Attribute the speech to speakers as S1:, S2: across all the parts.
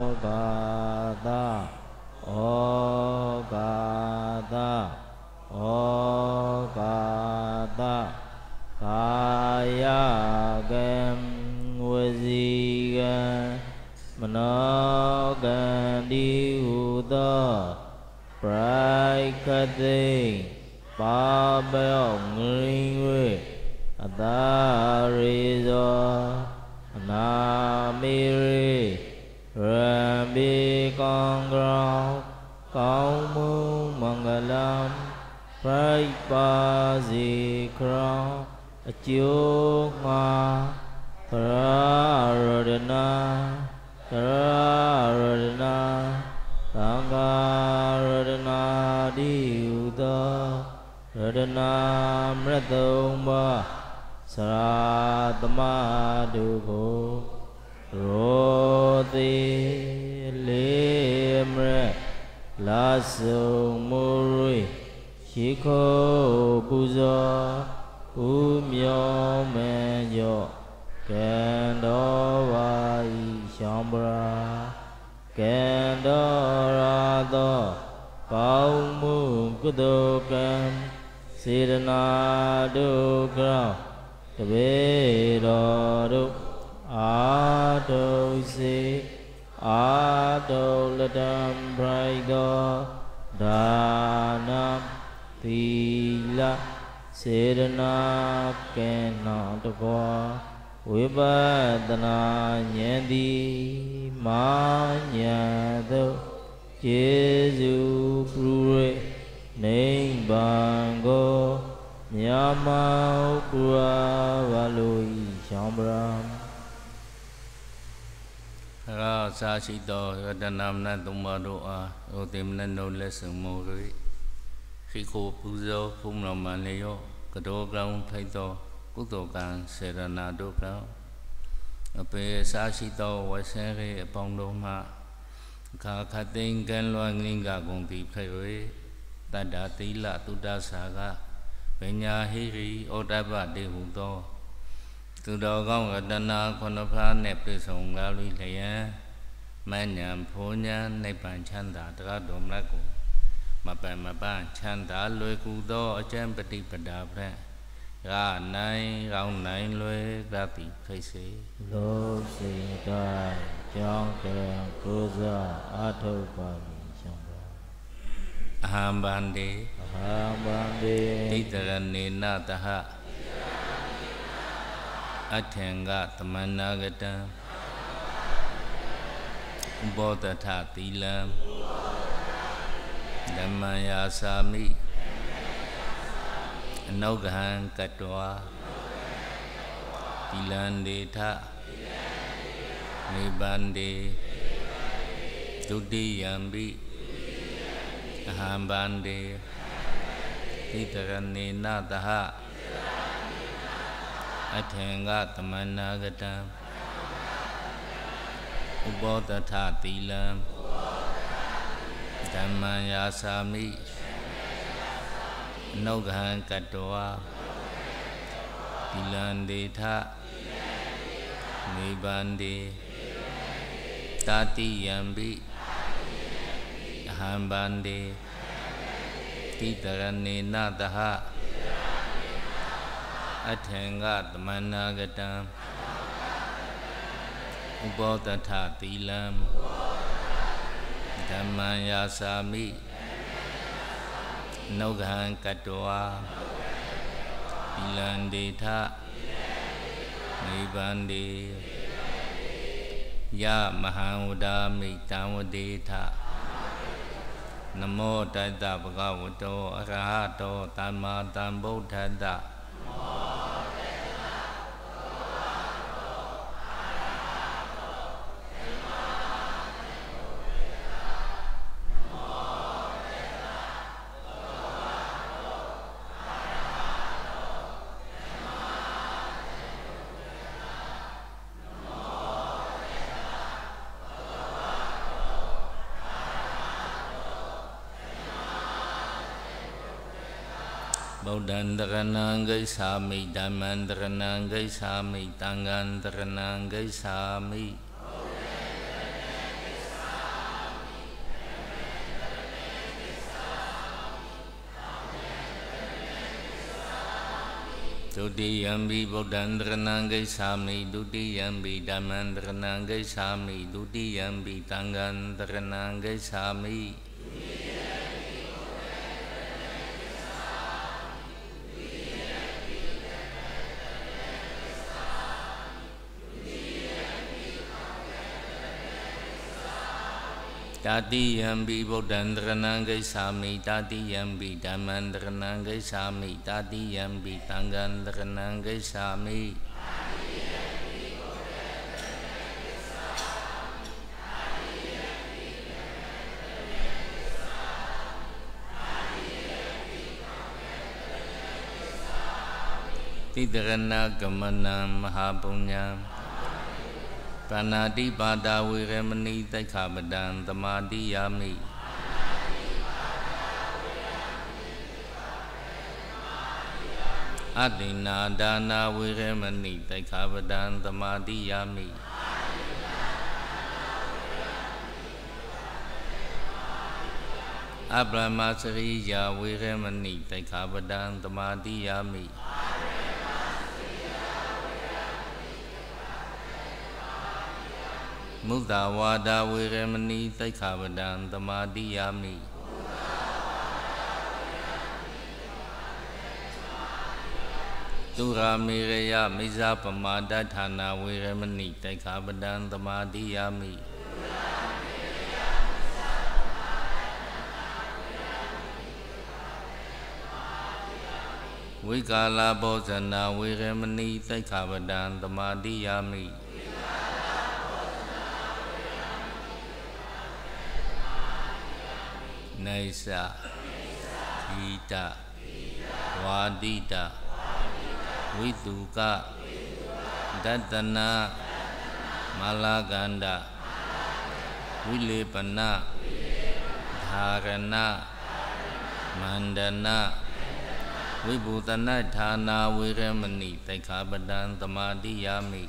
S1: ကာသဩကာသဩကာသကာယကံဝစီကံမနောကံတိဟုသောပရိခတိပါပောငြိမ်၍အတာရေသောအနာမေရေပါစေခရောင်းအကျိုးငါပရရဒနာပရရဒနာသံဃာရဒနာတိဟူသောရဒနာမြတ်သုံးပါးစရာသမာဓုကိုရောတိလေးမြတ်လာစုံမူရိရေခိုးပူဇော်ဦးမျောမန်ကျော်ကံတော်ဝါဤရှောင်းပရာကံတော်ရာသောပေါင်းမှုကုသိုလ်ကံစေတနာတို့ကြောင့်တပေတော်တို့အာတုစေအာတုလတံပြိုက်တော်ဒါသီလစေရနာကဲနာတကွာဝိပဿနာဉာဏ်သည်မာညာသို့ကျေစုပြု၍နိဗ္ဗာန်ကိုမြတ်မောကွာပါလို၏ရောင်ပရာ
S2: ရာစာရှိသောရတနာမနသုံးပါတို့အားဟိုတိမနနှုတ်လက်ဆုံမို့၏ခေကိုပူဇော်ဖုံးတော်မှန်လျော့ကတော်ကောင်းထိုက်သော ကုသိုလ်ကံစေရနာတို့ကောင်းအပေစားရှိသောဝဆဲရေအပေါင်းတို့မှအခါခသိင်ကံလွန်ငင်းကကုန်ပြီဖဲ့၍တတ္တာသီလတုတ္တစာကပညာဟိရိဩတပတေဟုသောသူတော်ကောင်းကတဏခုနှစ်ဖားနှင့်ပြည့်စုံကားလျလျံမဉ္ဇဏ်ဖုံဉ္ဇဏ်နိဗ္ဗာန်ချမ်းသာတရားတော်မြတ်ကိုမပန်မပန်းချမ်းသာလွယ်ကူသော အကျံပฏิပဒါဖြင့်ရာနိုင်ကောင်းနိုင်လွယ်သတိခိတ်စေ
S1: လောစေတိုင်းကြောင်းကံက
S2: ိုးစားအထောက်ပါမည်ရှင်ပါအဟံဗန္တိအဟံဗန္တိတိတရဏေနတဟအထင်ကသမဏဂတံဥပောတထသီလံဥပောဓမ္မံယာစာမိအနုဂဟံကတ္တဝါတိလန္ဒေထနိဗ္ဗန္ဒေဒုတိယံပိအဟံဗန္ဒေတိတရဏေနတဟအထင်္ဂသမဏဂတံဥပောတထတိလံဓမ္မံယာစာမိအနုဂဟံကတောဝတိလံဒေထနိဗ္ဗန္တိတာတိယံပိအဟံဗန္တိတိတရဏေနတဟအထင်္ဂသမဏနာကတံဥပောတထသီလံဥပောဓမ္မံယာစာမိနုဂဟံကတဝါဣလန္တိထနိဗ္ဗန္တိယမဟံဝဒာမိတံဝတိထနမောတတ္တဗကဝတောအရဟတောသမ္မာသမ္ဗုဒ္ဓတ္တန္တရဏံဂိသာမိဓမ္မန္တရဏံဂိသာမိတံဃန္တရဏံဂိသာမိဒုတိယံဘိဗုဒ္ဓံတရဏံဂိသာမိဒုတိယံဘိဓမ္မံတရဏံဂိသာမိဒုတိယံဘိတံဃံတရဏံဂိသာမိ Tati yambi buddhan terenang sami Tati yambi dhamman terenang sami Tati yambi tanggan terenang sami Tidak Tidarana kemana Mahapunya ပဏာတိပါဒဝေရမဏိတိခပဒံသမာတိယာမိအတိနာဒါနာဝေရမဏိတိခပဒံသမာတိယာမိအပ္ပမသရိယာဝေရမဏိတိခပဒံသမာတိယာမိအာမုသာဝါဒဝေရမဏီသိက္ခာပဒံသမာတိယာမိသူရာမေရယမိဇာပမာဒဌာနာဝေရမဏိတိခာပဒံသမာတိယာမိဝိကာလဘောဇနာဝေရမဏိတိခာပဒံသမာတိယာမိနေသဒိတဝါဒိတဝိတုကဒတနာမလာကန္တဝိလေပနဓာရဏမန္ဒနာဝိဘူတနဌာနာဝေရမဏိတိခာပဒံသမာတိယာမိ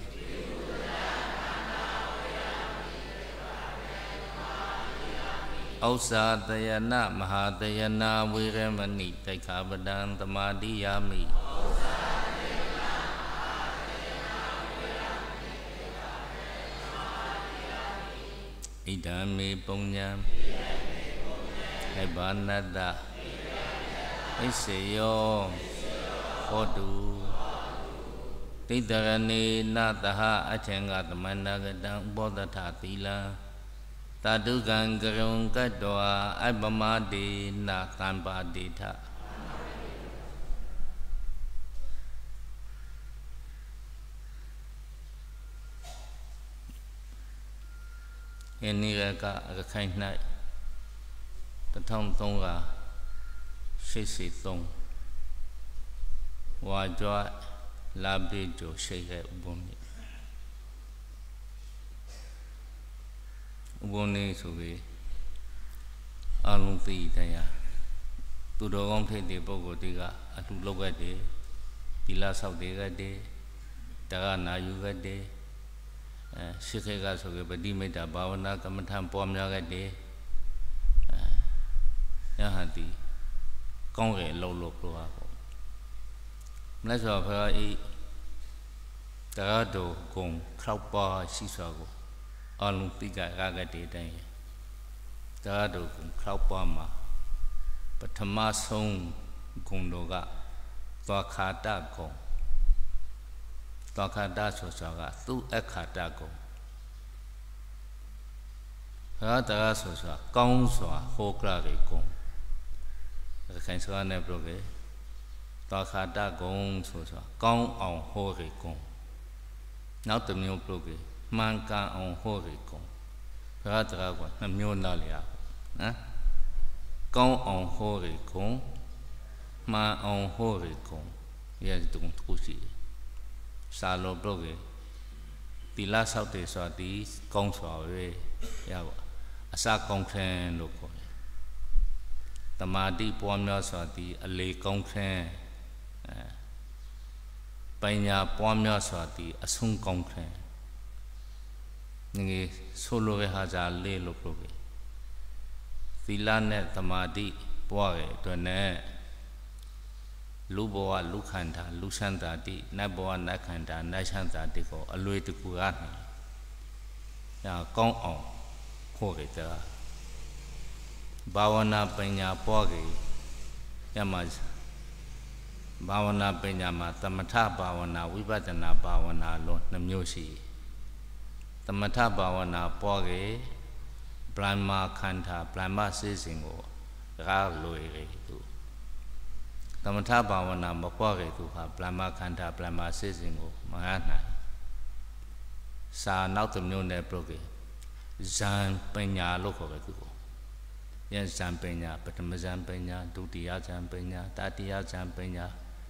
S2: ဥစ္စာတယနာမဟာတယနာဝေရမဏိတိခာပဒံသမာတိယာမိဥစ္
S3: စာတယနာမဟာတယနာဝေရမဏိတိခာပဒံ
S2: သမာတိယာမိဣဒံမေပုညံဣဒံမေပုညံနိဗ္ဗာနတ္တဣစေယောဟောတုတိတရဏေနတဟအထင်္ဂသမဏဂတံဥပောတထသီလံတတုကံကရုံကတ္တဝအပမတိနာတံပါတိထယနေ့ကအရခိုင်၌1383ဝါကြွလာပြီတို့ရှိခဲ့ဥပုံမြေဥပုံနေဆိုပြီးအလုံးသိတရားသူတော်ကောင်းဖြစ်တဲ့ပုဂ္ဂိုလ်တွေကအတူလောက်ကတည်းဒီလာဆောက်တွေကတည်းတရနာယူကတည်းအဲရှိခေကဆိုပြီးပฏิမေတ္တာဘာဝနာကမ္မထံပွားများကတည်းအဲယဟန်တီကောင်းကင်လှုပ်လို့ပြောတာပေါ့မြတ်စွာဘုရားဤတရားတော်ကုံခောက်ပါရှိစွာကိုအလုံးပိကကကတိတန်ရဓာတုကုံခောက်ပွားမှာပထမဆုံးဂုံတော်ကသွာခာတဂုံသွာခာတဆိုဆိုကသူအခာတဂုံဟာတရာဆိုဆိုကောင်းစွာဟောကရဂုံရခိုင်စကားနဲ့ပြောကြသွာခာတဂုံဆိုဆိုကောင်းအောင်ဟောဂုံနောက်တစ်မျိုးပြောကြမှန်ကန်အောင်ဟောရကုန်ဘုရားတရားကနှမျိုးနားလျာနော်ကောင်းအောင်ဟောရကုန်မှန်အောင်ဟောရကုန်ရဲ့တုံခုရှိစာလုံးဘုတ်ကတီလာဆောက်တယ်ဆိုတာဒီကောင်းစွာပဲရပါအစာကောင်းခံလို့ခေါ်တယ်တမာတိပွားများစွာသည် အလေကောင်းခံပညာပွားများစွာသည်အဆုံးကောင်းခံငဆိုလိုပဲဟာစာလေးလို့ပြောပြီသီလနဲ့သမာဓိပွားရဲ့အတွက်နဲ့လူဘဝလူခန္ဓာလူဆန္တာတိနတ်ဘဝနတ်ခန္ဓာနတ်ဆန္တာတိကိုအလွေတကူကနေဒါကောင်းအောင်ခေါ်ကြတာဘာဝနာပညာပွားကြရမှာဘာဝနာပညာမှာသမထဘာဝနာဝိပဿနာဘာဝနာလို့နှစ်မျိုးရှိတယ်သမထဘာဝနာပွားခဲ့ဗြဟ္မာခန္ဓာဗြဟ္မာစေစဉ်ကိုကားလွယ်ခဲ့သူသမထဘာဝနာမပွားခဲ့သူဟာဗြဟ္မာခန္ဓာဗြဟ္မာစေစဉ်ကိုမရနိုင်စာနောက်တစ်မျိုးနဲ့ပြုတ်ခဲ့ဇံပညာလို့ခေါ်ခဲ့သူကိုဉာဏ်ဇံပညာပထမဇံပညာဒုတိယဇံပညာတတိယဇံပညာ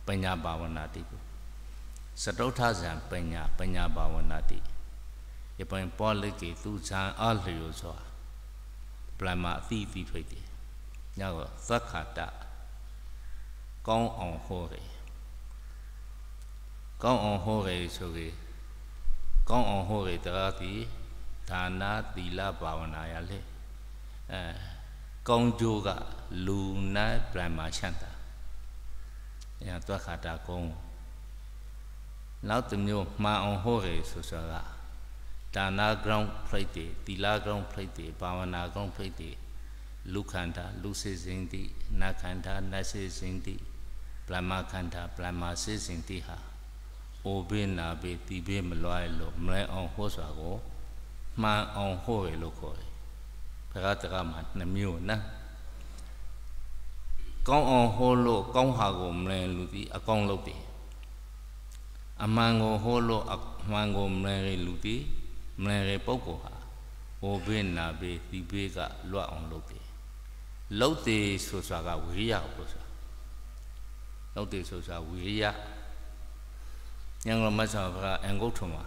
S2: ပညာဘာဝနာတိကိုစတုထဇံပညာပညာဘာဝနာတိရပိုင်ပေါ်လက်ကေသူဇန်အားလျောစွာပလမအသီးသီးထွက်တယ်ညောသက္ခတကောင်းအောင်ဟောတယ်ကောင်းအောင်ဟောတယ်ဆိုကေကောင်းအောင်ဟောတယ်တရားတိဒါနာသီလဘာဝနာရလေအဲကောင်းကျိုးကလူနာပလမချမ်းသာအဲသက္ခတကောင်းနောက်တစ်မျိုးမှန်အောင်ဟောတယ်ဆိုဆိုတာဒါနာ ground plate တွေသီလ ground plate တွေဘာဝနာ ground plate တွေလူခန္ဓာလူစေစဉ်တိနာခန္ဓာနာစေစဉ်တိပလမခန္ဓာပလမစေစဉ်တိဟာအိုဘေးနာဘေးတိဘေးမလွားရလို့မလဲအောင်ဟောစွာကိုမှန်အောင်ဟောရလို့ခေါ်တယ်ဘုရားတရားမှာနှမျိုးနော်ကောင်းအောင်ဟောလို့ကောင်းဟာကိုမလဲလူဒီအကောင်းလုပ်တယ်အမှန်ကိုဟောလို့အမှန်ကိုမလဲလူဒီမလဲတဲ့ပုံကောဟာဟိုဘေးနာဘေးဒီဘေးကလွတ်အောင်လုပ်တယ်လုတ်သေးဆိုစွာကဝိရိယကိုဆိုတာလုတ်သေးဆိုစွာဝိရိယညံတော်မဆာဘုရားအင်္ဂုတ်ထုံမှာ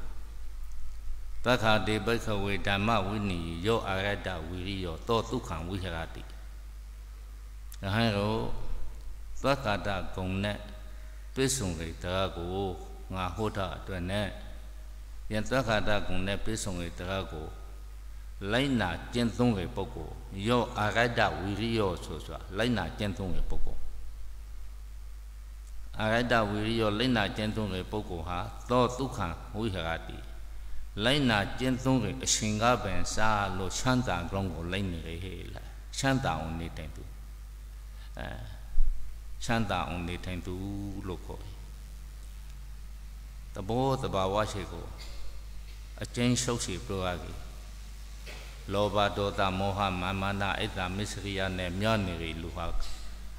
S2: တခါတေပိခဝေဓမ္မဝိနိယောအာရတဝိရိယောတောဒုက္ခံဝိဟရတိရဟန်းတို့သက္ကာတဂုံနဲ့တွဲဆုံကြတဲ့ကိုငါဟောတာအတွက်နဲ့ယံသက္ခတာကုံနဲ့ပြေဆုံးတဲ့တရားကိုလိုက်နာကျင့်သုံးတဲ့ပုဂ္ဂိုလ်ယောအာရဒဝီရိယဆိုဆိုတာလိုက်နာကျင့်သုံးတဲ့ပုဂ္ဂိုလ်အာရဒဝီရိယလိုက်နာကျင့်သုံးတဲ့ပုဂ္ဂိုလ်ဟာသောဒုက္ခဝိဟရတိလိုက်နာကျင့်သုံးတဲ့အရှင်ကပင်စားလို့ချမ်းသာကြောင်းကိုလိုက်နေလေဟဲ့လားချမ်းသာအောင်နေတိုင်းသူအဲချမ်းသာအောင်နေတိုင်းသူလို့ခေါ်တယ်တဘောတဘာဝရှိကိုအကျဉ်းရှုပ်စီပြောရသည်လောဘဒေါသမောဟမာမနအိတ်တာမစ္စရိယနဲ့မြော့နေရီလူဟာ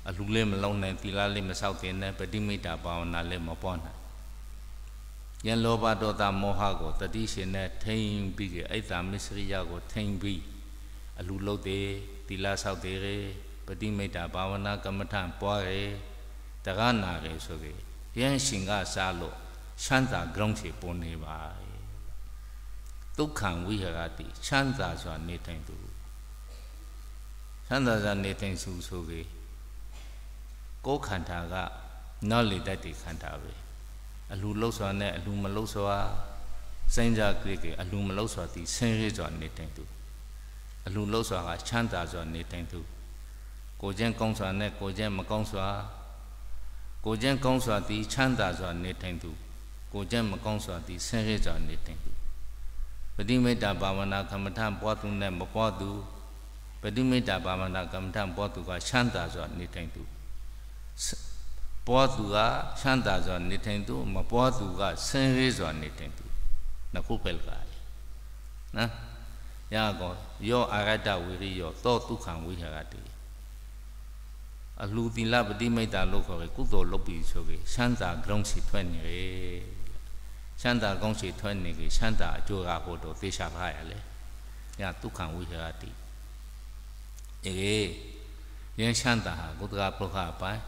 S2: အလူလေးမလုံးနိုင်သီလလေးမဆောက်တင်နဲ့ပฏิမိတ်တာဘာဝနာလေးမပေါ်နိုင်။ယံလောဘဒေါသမောဟကိုတတိရှင်နဲ့ထိမ့်ပြီးအိတ်တာမစ္စရိယကိုထိမ့်ပြီး အလူလုတ်သေးသီလဆောက်သေးရပฏิမိတ်တာဘာဝနာ ကမ္မထံပွားရတက္ကနာရဆိုပြီးယံရှင်ကစားလို့ရှမ်းသာ ground ချေပုံနေပါဒုက္ခံဝိဟရတိချမ်းသာစွာနေထိုင်သူချမ်းသာစွာနေထိုင်သူဆိုကေကိုယ်ခန္ဓာကနော်လေတတ်တိခန္ဓာပဲအလူလှုပ်စွာနဲ့အလူမလှုပ်စွာစဉ္ဇာကိကေအလူမလှုပ်စွာသည်ဆင်းရဲစွာနေထိုင်သူအလူလှုပ်စွာကချမ်းသာစွာနေထိုင်သူကိုခြင်းကောင်းစွာနဲ့ကိုခြင်းမကောင်းစွာကိုခြင်းကောင်းစွာသည်ချမ်းသာစွာနေထိုင်သူကိုခြင်းမကောင်းစွာသည်ဆင်းရဲစွာနေထိုင်သူတိမေတ္တာဘာဝနာကမ္မထံပွားသူနဲ့မပွားသူပတိမေတ္တာဘာဝနာကမ္မထံပွားသူကချမ်းသာစွာနေထိုင်သူပွားသူကချမ်းသာစွာနေထိုင်သူမပွားသူကဆင်းရဲစွာနေထိုင်သူနှစ်ခုပဲလားနော်ရာကောယောအာရတဝိရိယောသောဒုက္ခံဝိဟာရတိအလှူသီလပတိမိတ်တာလို့ခေါ်တယ်ကုသိုလ်လုပ်ပြီးဆိုပြီးချမ်းသာ ground စီထွက်နေတယ်ချမ်းသာကောင်းချီထွက်နေကြချမ်းသာအကျိုးကဖို့တော့သေချာပါရလေ။ညာဒုက္ခဝိဟရတိ။အေယင်းချမ်းသာဟာကုသကပုခပိုင်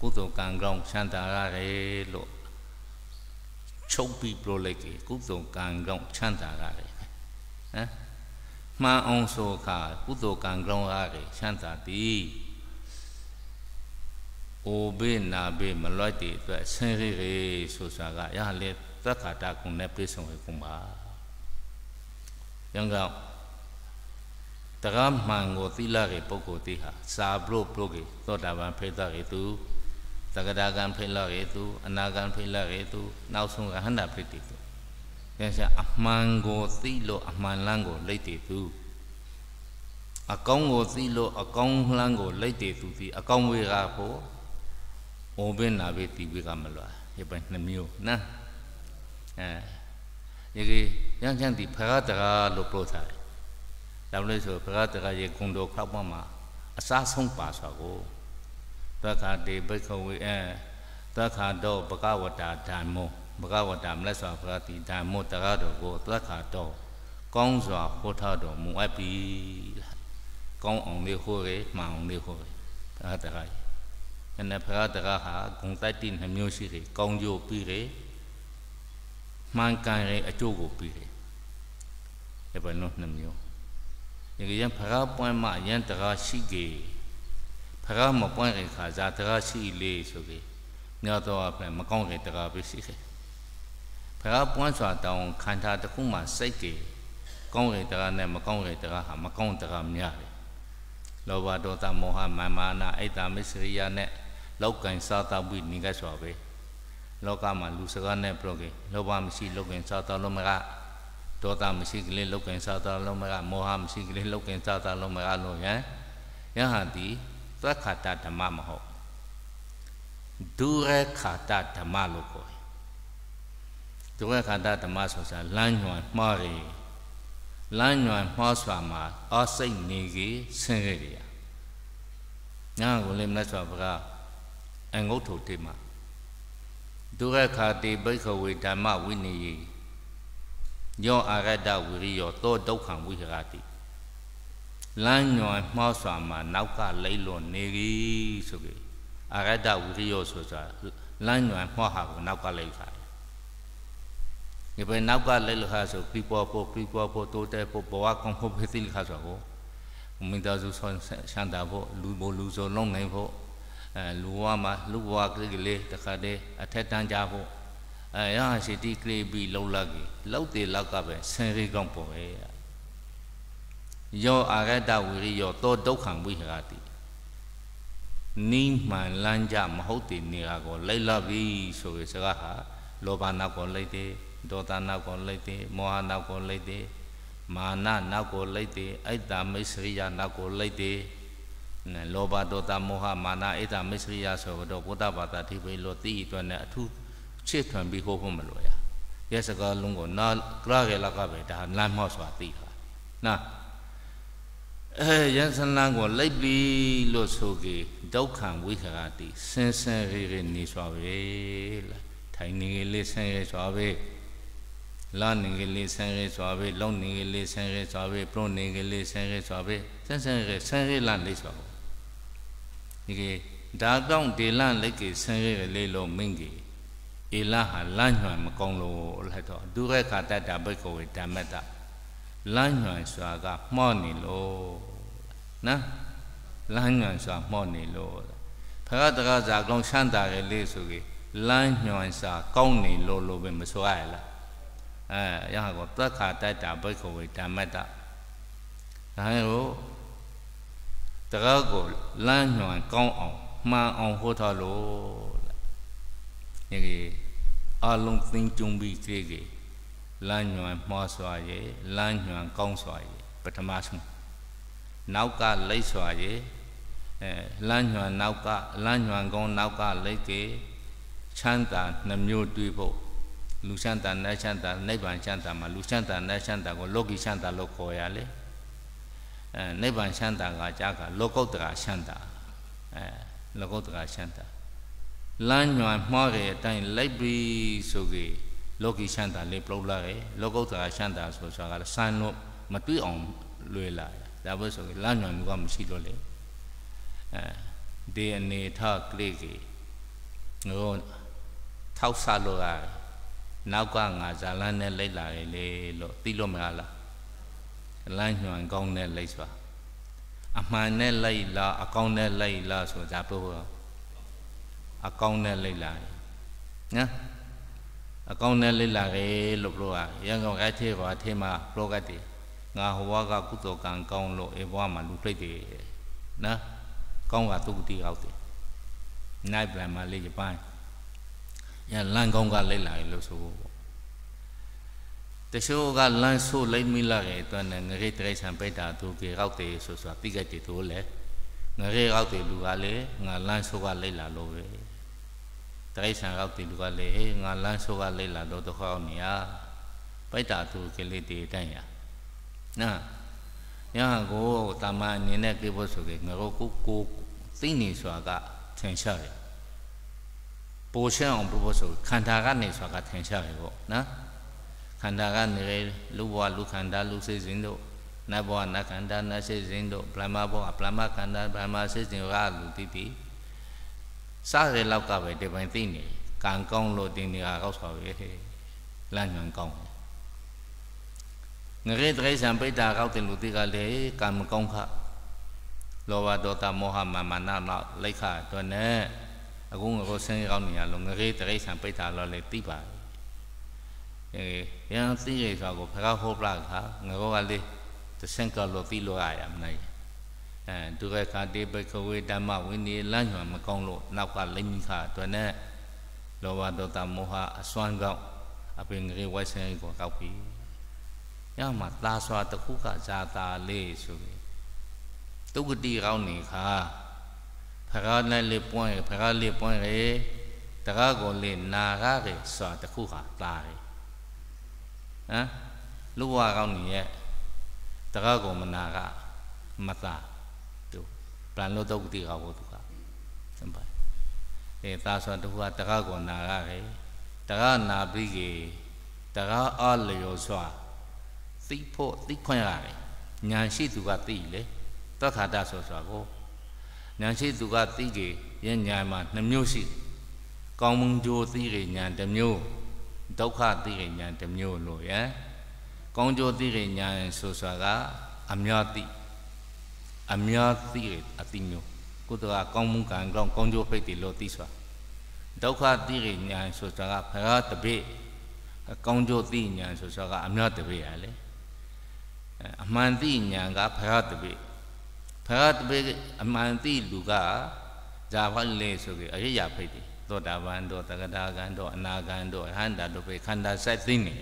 S2: ကုသိုလ်ကံကောင်းချမ်းသာရတယ်လို့ချုပ်ပြီးပြောလိုက်ကြကုသိုလ်ကံကောင်းချမ်းသာရတယ်။ဟမ်မှန်အောင်ဆိုခါကုသိုလ်ကံကောင်းရတယ်ချမ်းသာသည်။အိုဘေးနာဘေးမလွတ်တဲ့အတွက်ဆင်းရဲဆိုစွာကရဟလေသက္ကာတကုံနဲ့ပြည့်စုံရဲ့ကုံပါ။ယံကောင်တကမှန်ကိုသီလကေပုဂ္ဂိုလ်တိဟာစာဘလို့ဘလို့ကေသောတာပန်ဖိသကေသူသကတာကံဖိလကေသူအနာကံဖိလကေသူနောက်ဆုံးကဟန္တာဖိတိသူ။ယံရှာအမှန်ကိုသိလို့အမှန်လန်းကိုလိတ်တည်သူအကောင်းကိုသိလို့အကောင်းလှမ်းကိုလိုက်တည်သူသည်အကောင်းဝေကဖို့ဩဘင်းနာဘေတိဝေကမလွာရပနှမျိုးနာ여기양장디바가다가로프로사리라블레서바가다가예공도카바마아사송빠사고다카데베카웨에다카도바가와다단모바가와다몰라서바가티단모다가도고다카도공좌호타도무아비공엉리호레마엉리호레바가다가옛날바가다가공တိုက်တိနှမျိုးရှိတယ်ကောင်းကျိုးပြီးတယ်မှန်ကန်တဲ့အကျိုးကိုပေးတယ်အဲ့ဘယ်လို့နှမျိုးဒီကရန်ဖရာပွင့်မှရန်တရာရှိကေဖရာမပွင့်ခင်ခါဇာတရာရှိလေဆိုကေမြတ်တော်အဖင်မကောင်းခင်တရာပဲရှိခဲ့ဖရာပွင့်စွာတောင်းခန္ဓာတစ်ခုမှစိတ်ကေကောင်းတဲ့တရားနဲ့မကောင်းတဲ့တရားဟာမကောင်းတရားများတယ်။လောဘဒေါသမောဟမာမာနာအိတ်တာမစ္စရိယနဲ့လောက်ကန်စားတာပြီးနေခဲ့စွာပဲလောကမှာလူစကားနဲ့ပြောကြလောဘမရှိလောကင်စားတာလုံးမကဒေါသမရှိကလေးလောကင်စားတာလုံးမကမောဟမရှိကလေးလောကင်စားတာလုံးမကလို့ယံယဟန်တိသက္ခတဓမ္မမဟုတ်ဒုရခာတဓမ္မလို့ခေါ်တယ်ဒုရခာတဓမ္မဆိုတာလမ်းညွန်မှားတယ်လမ်းညွန်မှားစွာမှာအစိတ်နေကြီးဆင်းရဲတယ်ညာကိုလည်းမလက်စွာဘုရားအငုတ်ထုတေမှာဒုရခာတိဘိခဝေဓမ္မဝိနည်းညောအာရတဝိရိယောသောဒုက္ခံဝိဟရတိလမ်းညွန်မှောစွာမှာနောက်ကလိမ့်လွန်နေပြီဆိုပြီးအာရတဝိရိယောဆိုစွာလမ်းညွန်မှောဟာကိုနောက်ကလိမ့်ခါတယ်။ဒီပဲနောက်ကလိမ့်လို့ခါဆိုပြီးပေါ်ဖို့ပြီးပေါ်ဖို့တိုးတက်ဖို့ဘဝကောင်းဖို့ဖြစ်သီးခါဆိုကိုမိသားစုဆောင်ဆန္ဒဖို့လူဘလူစုံလုံးနိုင်ဖို့အဲလူဝမှာလူဘဝကလေးကလေးတခါတည်းအထက်တန်းကြဖို့အဲရဟရှိတိကလေးပြီးလုံလကီလောက်တယ်လောက်ကပဲဆင်ရေကောင်းပေါ်ပဲယောအာရတဝိရိယောသောဒုက္ခံဝိဟရတိနိမှန်လန်းကြမဟုတ်တဲ့နေရာကိုလိုက်လာပြီဆိုရယ်စကားဟာလောဘနောက်ကိုလိုက်တယ်ဒေါသနောက်ကိုလိုက်တယ်မောဟနောက်ကိုလိုက်တယ်မာနနောက်ကိုလိုက်တယ်အိတ်တာမိတ်ဆရိယနောက်ကိုလိုက်တယ်လောဘဒေါသမောဟမာနအိတာမစ္စရိယဆိုတော့ဘုဒ္ဓဘာသာဒီပေလို့သိအတွက်နဲ့အထူးချစ်ထွန်ပြီးဟောဖို့မလိုရရဲစကားလုံးကိုနာကရကေလကပဲဒါလမ်းမော့စွာသိတာနာအဲယန်စလန်ကိုလိုက်ပြီးလို့ဆိုကေဒုက္ခံဝိခရာတိစင်စင်ရေရေနေစွာပဲလားထိုင်နေကလေးဆင်းရဲစွာပဲလာနေကလေးဆင်းရဲစွာပဲလုံနေကလေးဆင်းရဲစွာပဲပြုံးနေကလေးဆင်းရဲစွာပဲစင်စင်ရေဆင်းရဲလာလေးစွာပဲဒီကေဒါတော့ဒေလလက်ကေဆင်းရဲလေလို့မင်းကေဧလဟာလမ်းညွှန်မကောင်းလို့လှတော့ဒုရခတတဘိကဝေဓမ္မတလမ်းညွှန်စွာကမှော့နေလို့နော်လမ်းညွှန်စွာမှော့နေလို့ဖရတကဇာကောင်ရှမ်းတာရဲ့လေးဆိုကေလမ်းညွှန်စွာကောင်းနေလို့လို့ပဲမဆိုရလားအဲရဟကောတက္ခတတဘိကဝေဓမ္မတဒါဟဲ့ဟိုတကားကိုလမ်းညွှန်ကောင်းအောင်မှန်အောင်ဟောထားလို့တဲ့ဒီအလုံးသိမ့်ကြုံပြီးတည်းကြီးလမ်းညွှန်မှားစွာရဲ့လမ်းညွှန်ကောင်းစွာရဲ့ပထမဆုံးနောက်ကလိတ်စွာရဲ့အဲလမ်းညွှန်နောက်ကလမ်းညွှန်ကောင်းနောက်ကလိတ်ကြီးချမ်းသာနှမျိုးတွေးဖို့လူချမ်းသာနတ်ချမ်းသာနိဗ္ဗာန်ချမ်းသာမှာလူချမ်းသာနတ်ချမ်းသာကိုလောကီချမ်းသာလို့ခေါ်ရလေ။အဲနိဗ္ဗာန်ချမ်းသာကကြာကလောကုတ္တရာချမ်းသာအဲလောကုတ္တရာချမ်းသာလမ်းညွန်မှားတဲ့အတိုင်းလိုက်ပြီးဆိုကြလောကီချမ်းသာလေးပြုတ်လာတယ်လောကုတ္တရာချမ်းသာဆိုဆိုတာကလည်းစံလို့မတွေးအောင်လွယ်လာတယ်ဒါပဲဆိုကြလမ်းညွန်ကမရှိတော့လေအဲဒီအနေထားကလေးကြီးဟိုထောက်ဆလို့ရနောက်ကငါဇာလန်းနဲ့လိုက်လာတယ်လေလို့သိလို့မရလားလမ်းညွှန်ကောင်းတဲ့လိုက်စွာအမှန်နဲ့လိုက်လားအကောင်းနဲ့လိုက်လားဆိုတာဘုရားအကောင်းနဲ့လိုက်လားနော်အကောင်းနဲ့လိုက်လာတယ်လို့ပြောတာရန်ကုန်အထေကအထေမှာပြောကတည်းငါဟောကကုသိုလ်ကံကောင်းလို့အေဘွားမှာလူပြိတ်တယ်နော်ကောင်းကသူ့တီရောက်တယ်နိုင်ပြန်မှာလေးပိုင်းရန်လန်ကောင်းကလိုက်လာလို့ဆိုဖို့တချို့ကလမ်းဆိုးလိမ့်မိလာရဲ့အတွက်နဲ့ငရေတရိษံပိတ်တာသူကေရောက်တယ်ဆိုဆိုတာတိကြိုက်တယ်သူလေငရေရောက်တယ်လူကလေငါလမ်းဆိုးကလိမ့်လာလို့ပဲတရိษံရောက်တယ်လူကလေဟေးငါလမ်းဆိုးကလိမ့်လာတော့တခေါက်နေရပိတ်တာသူကေလေးတည်တန့်ရနာညာကိုတာမန်အနေနဲ့ကေဖို့ဆိုကေငါကိုကိုသိနေဆိုတာကထင်ရှားတယ်ပိုရှင်းအောင်ပြောဖို့ဆိုခန္ဓာကနေဆိုတာကထင်ရှားတယ်ပေါ့နော်န္ဓာကနေလေလူဘဝလူခန္ဓာလူစိတ်စဉ်တို့နတ်ဘဝနတ်ခန္ဓာနတ်စိတ်စဉ်တို့ဗြဟ္မာဘဝဗြဟ္မာခန္ဓာဗြဟ္မာစိတ်စဉ်ကလူတိတိစတဲ့လောက်ကပဲဒီပိုင်းသိနေကံကောင်းလို့တင်နေတာကောက်စွာပဲလမ်းညွန်ကောင်းငရေတရိษံပိတ္တာကောက်တယ်လူတိကလေကံမကောင်းခလောဘဒေါသမောဟမာမနာလောက်လိခအတွက်နဲ့အခုငါကိုဆင်းရဲကောင်းနေရလို့ငရေတရိษံပိတ္တာလောက်လေသိပါတယ် yang tinggi kau pega hopla kah ngau kali tersen kalau pilo ayam nai tu kau kadi berkawin dhamma ini lanjut makong lo nak kalim kah tu ne lawa tu tamuha aswan kau apa yang kau wasen kau kau pi yang mat la swa takku kah jata le suwi tu kudi kau ni kah pega nai le point pega le point eh တကားကိုလေနာရရဲ့စွာတခုဟာတာတယ်ဟမ်လူဘဝကောင်းနေရဲ့တကောက်ကုံမနာကမသာသူပလန်လို့တော့ဒီကောက်ဘုသူကစံပါအဲသာဆိုတူကတကောက်ကုံနာကလေတကောက်နာပြီးကေတကောက်အလျော်စွာသိဖို့သိခွင့်ရတယ်ညာရှိသူကသိလေသက္ခါတဆိုစွာကိုညာရှိသူကသိကေရဲ့ညာမှာနှမျိုးရှိ ကောင်းမှုကြိုးသိကေညာတစ်မျိုးဒုက္ခသိဉာဏ်တစ်မျိုးလို့ရယ်ကောင်းကျိုးသိဉာဏ်ဆိုဆိုတာကအမြတ်သိအမြတ်သိအသိမျိုးကုသကကောင်းမှုကံကောင်းကောင်းကျိုးဖိတ်တယ်လို့သိဆိုတာဒုက္ခသိဉာဏ်ဆိုတာကဖရာတပိကောင်းကျိုးသိဉာဏ်ဆိုဆိုတာကအမြတ်တပိရလေအမှန်သိဉာဏ်ကဖရာတပိဖရာတပိအမှန်သိလူကဇာဘလေဆိုကြအရိယာဖိတ်တယ်သောတာပန်တို့တဂတာကံတို့အနာကံတို့အဟန္တာတို့ပဲခန္ဓာဆက်သိနေ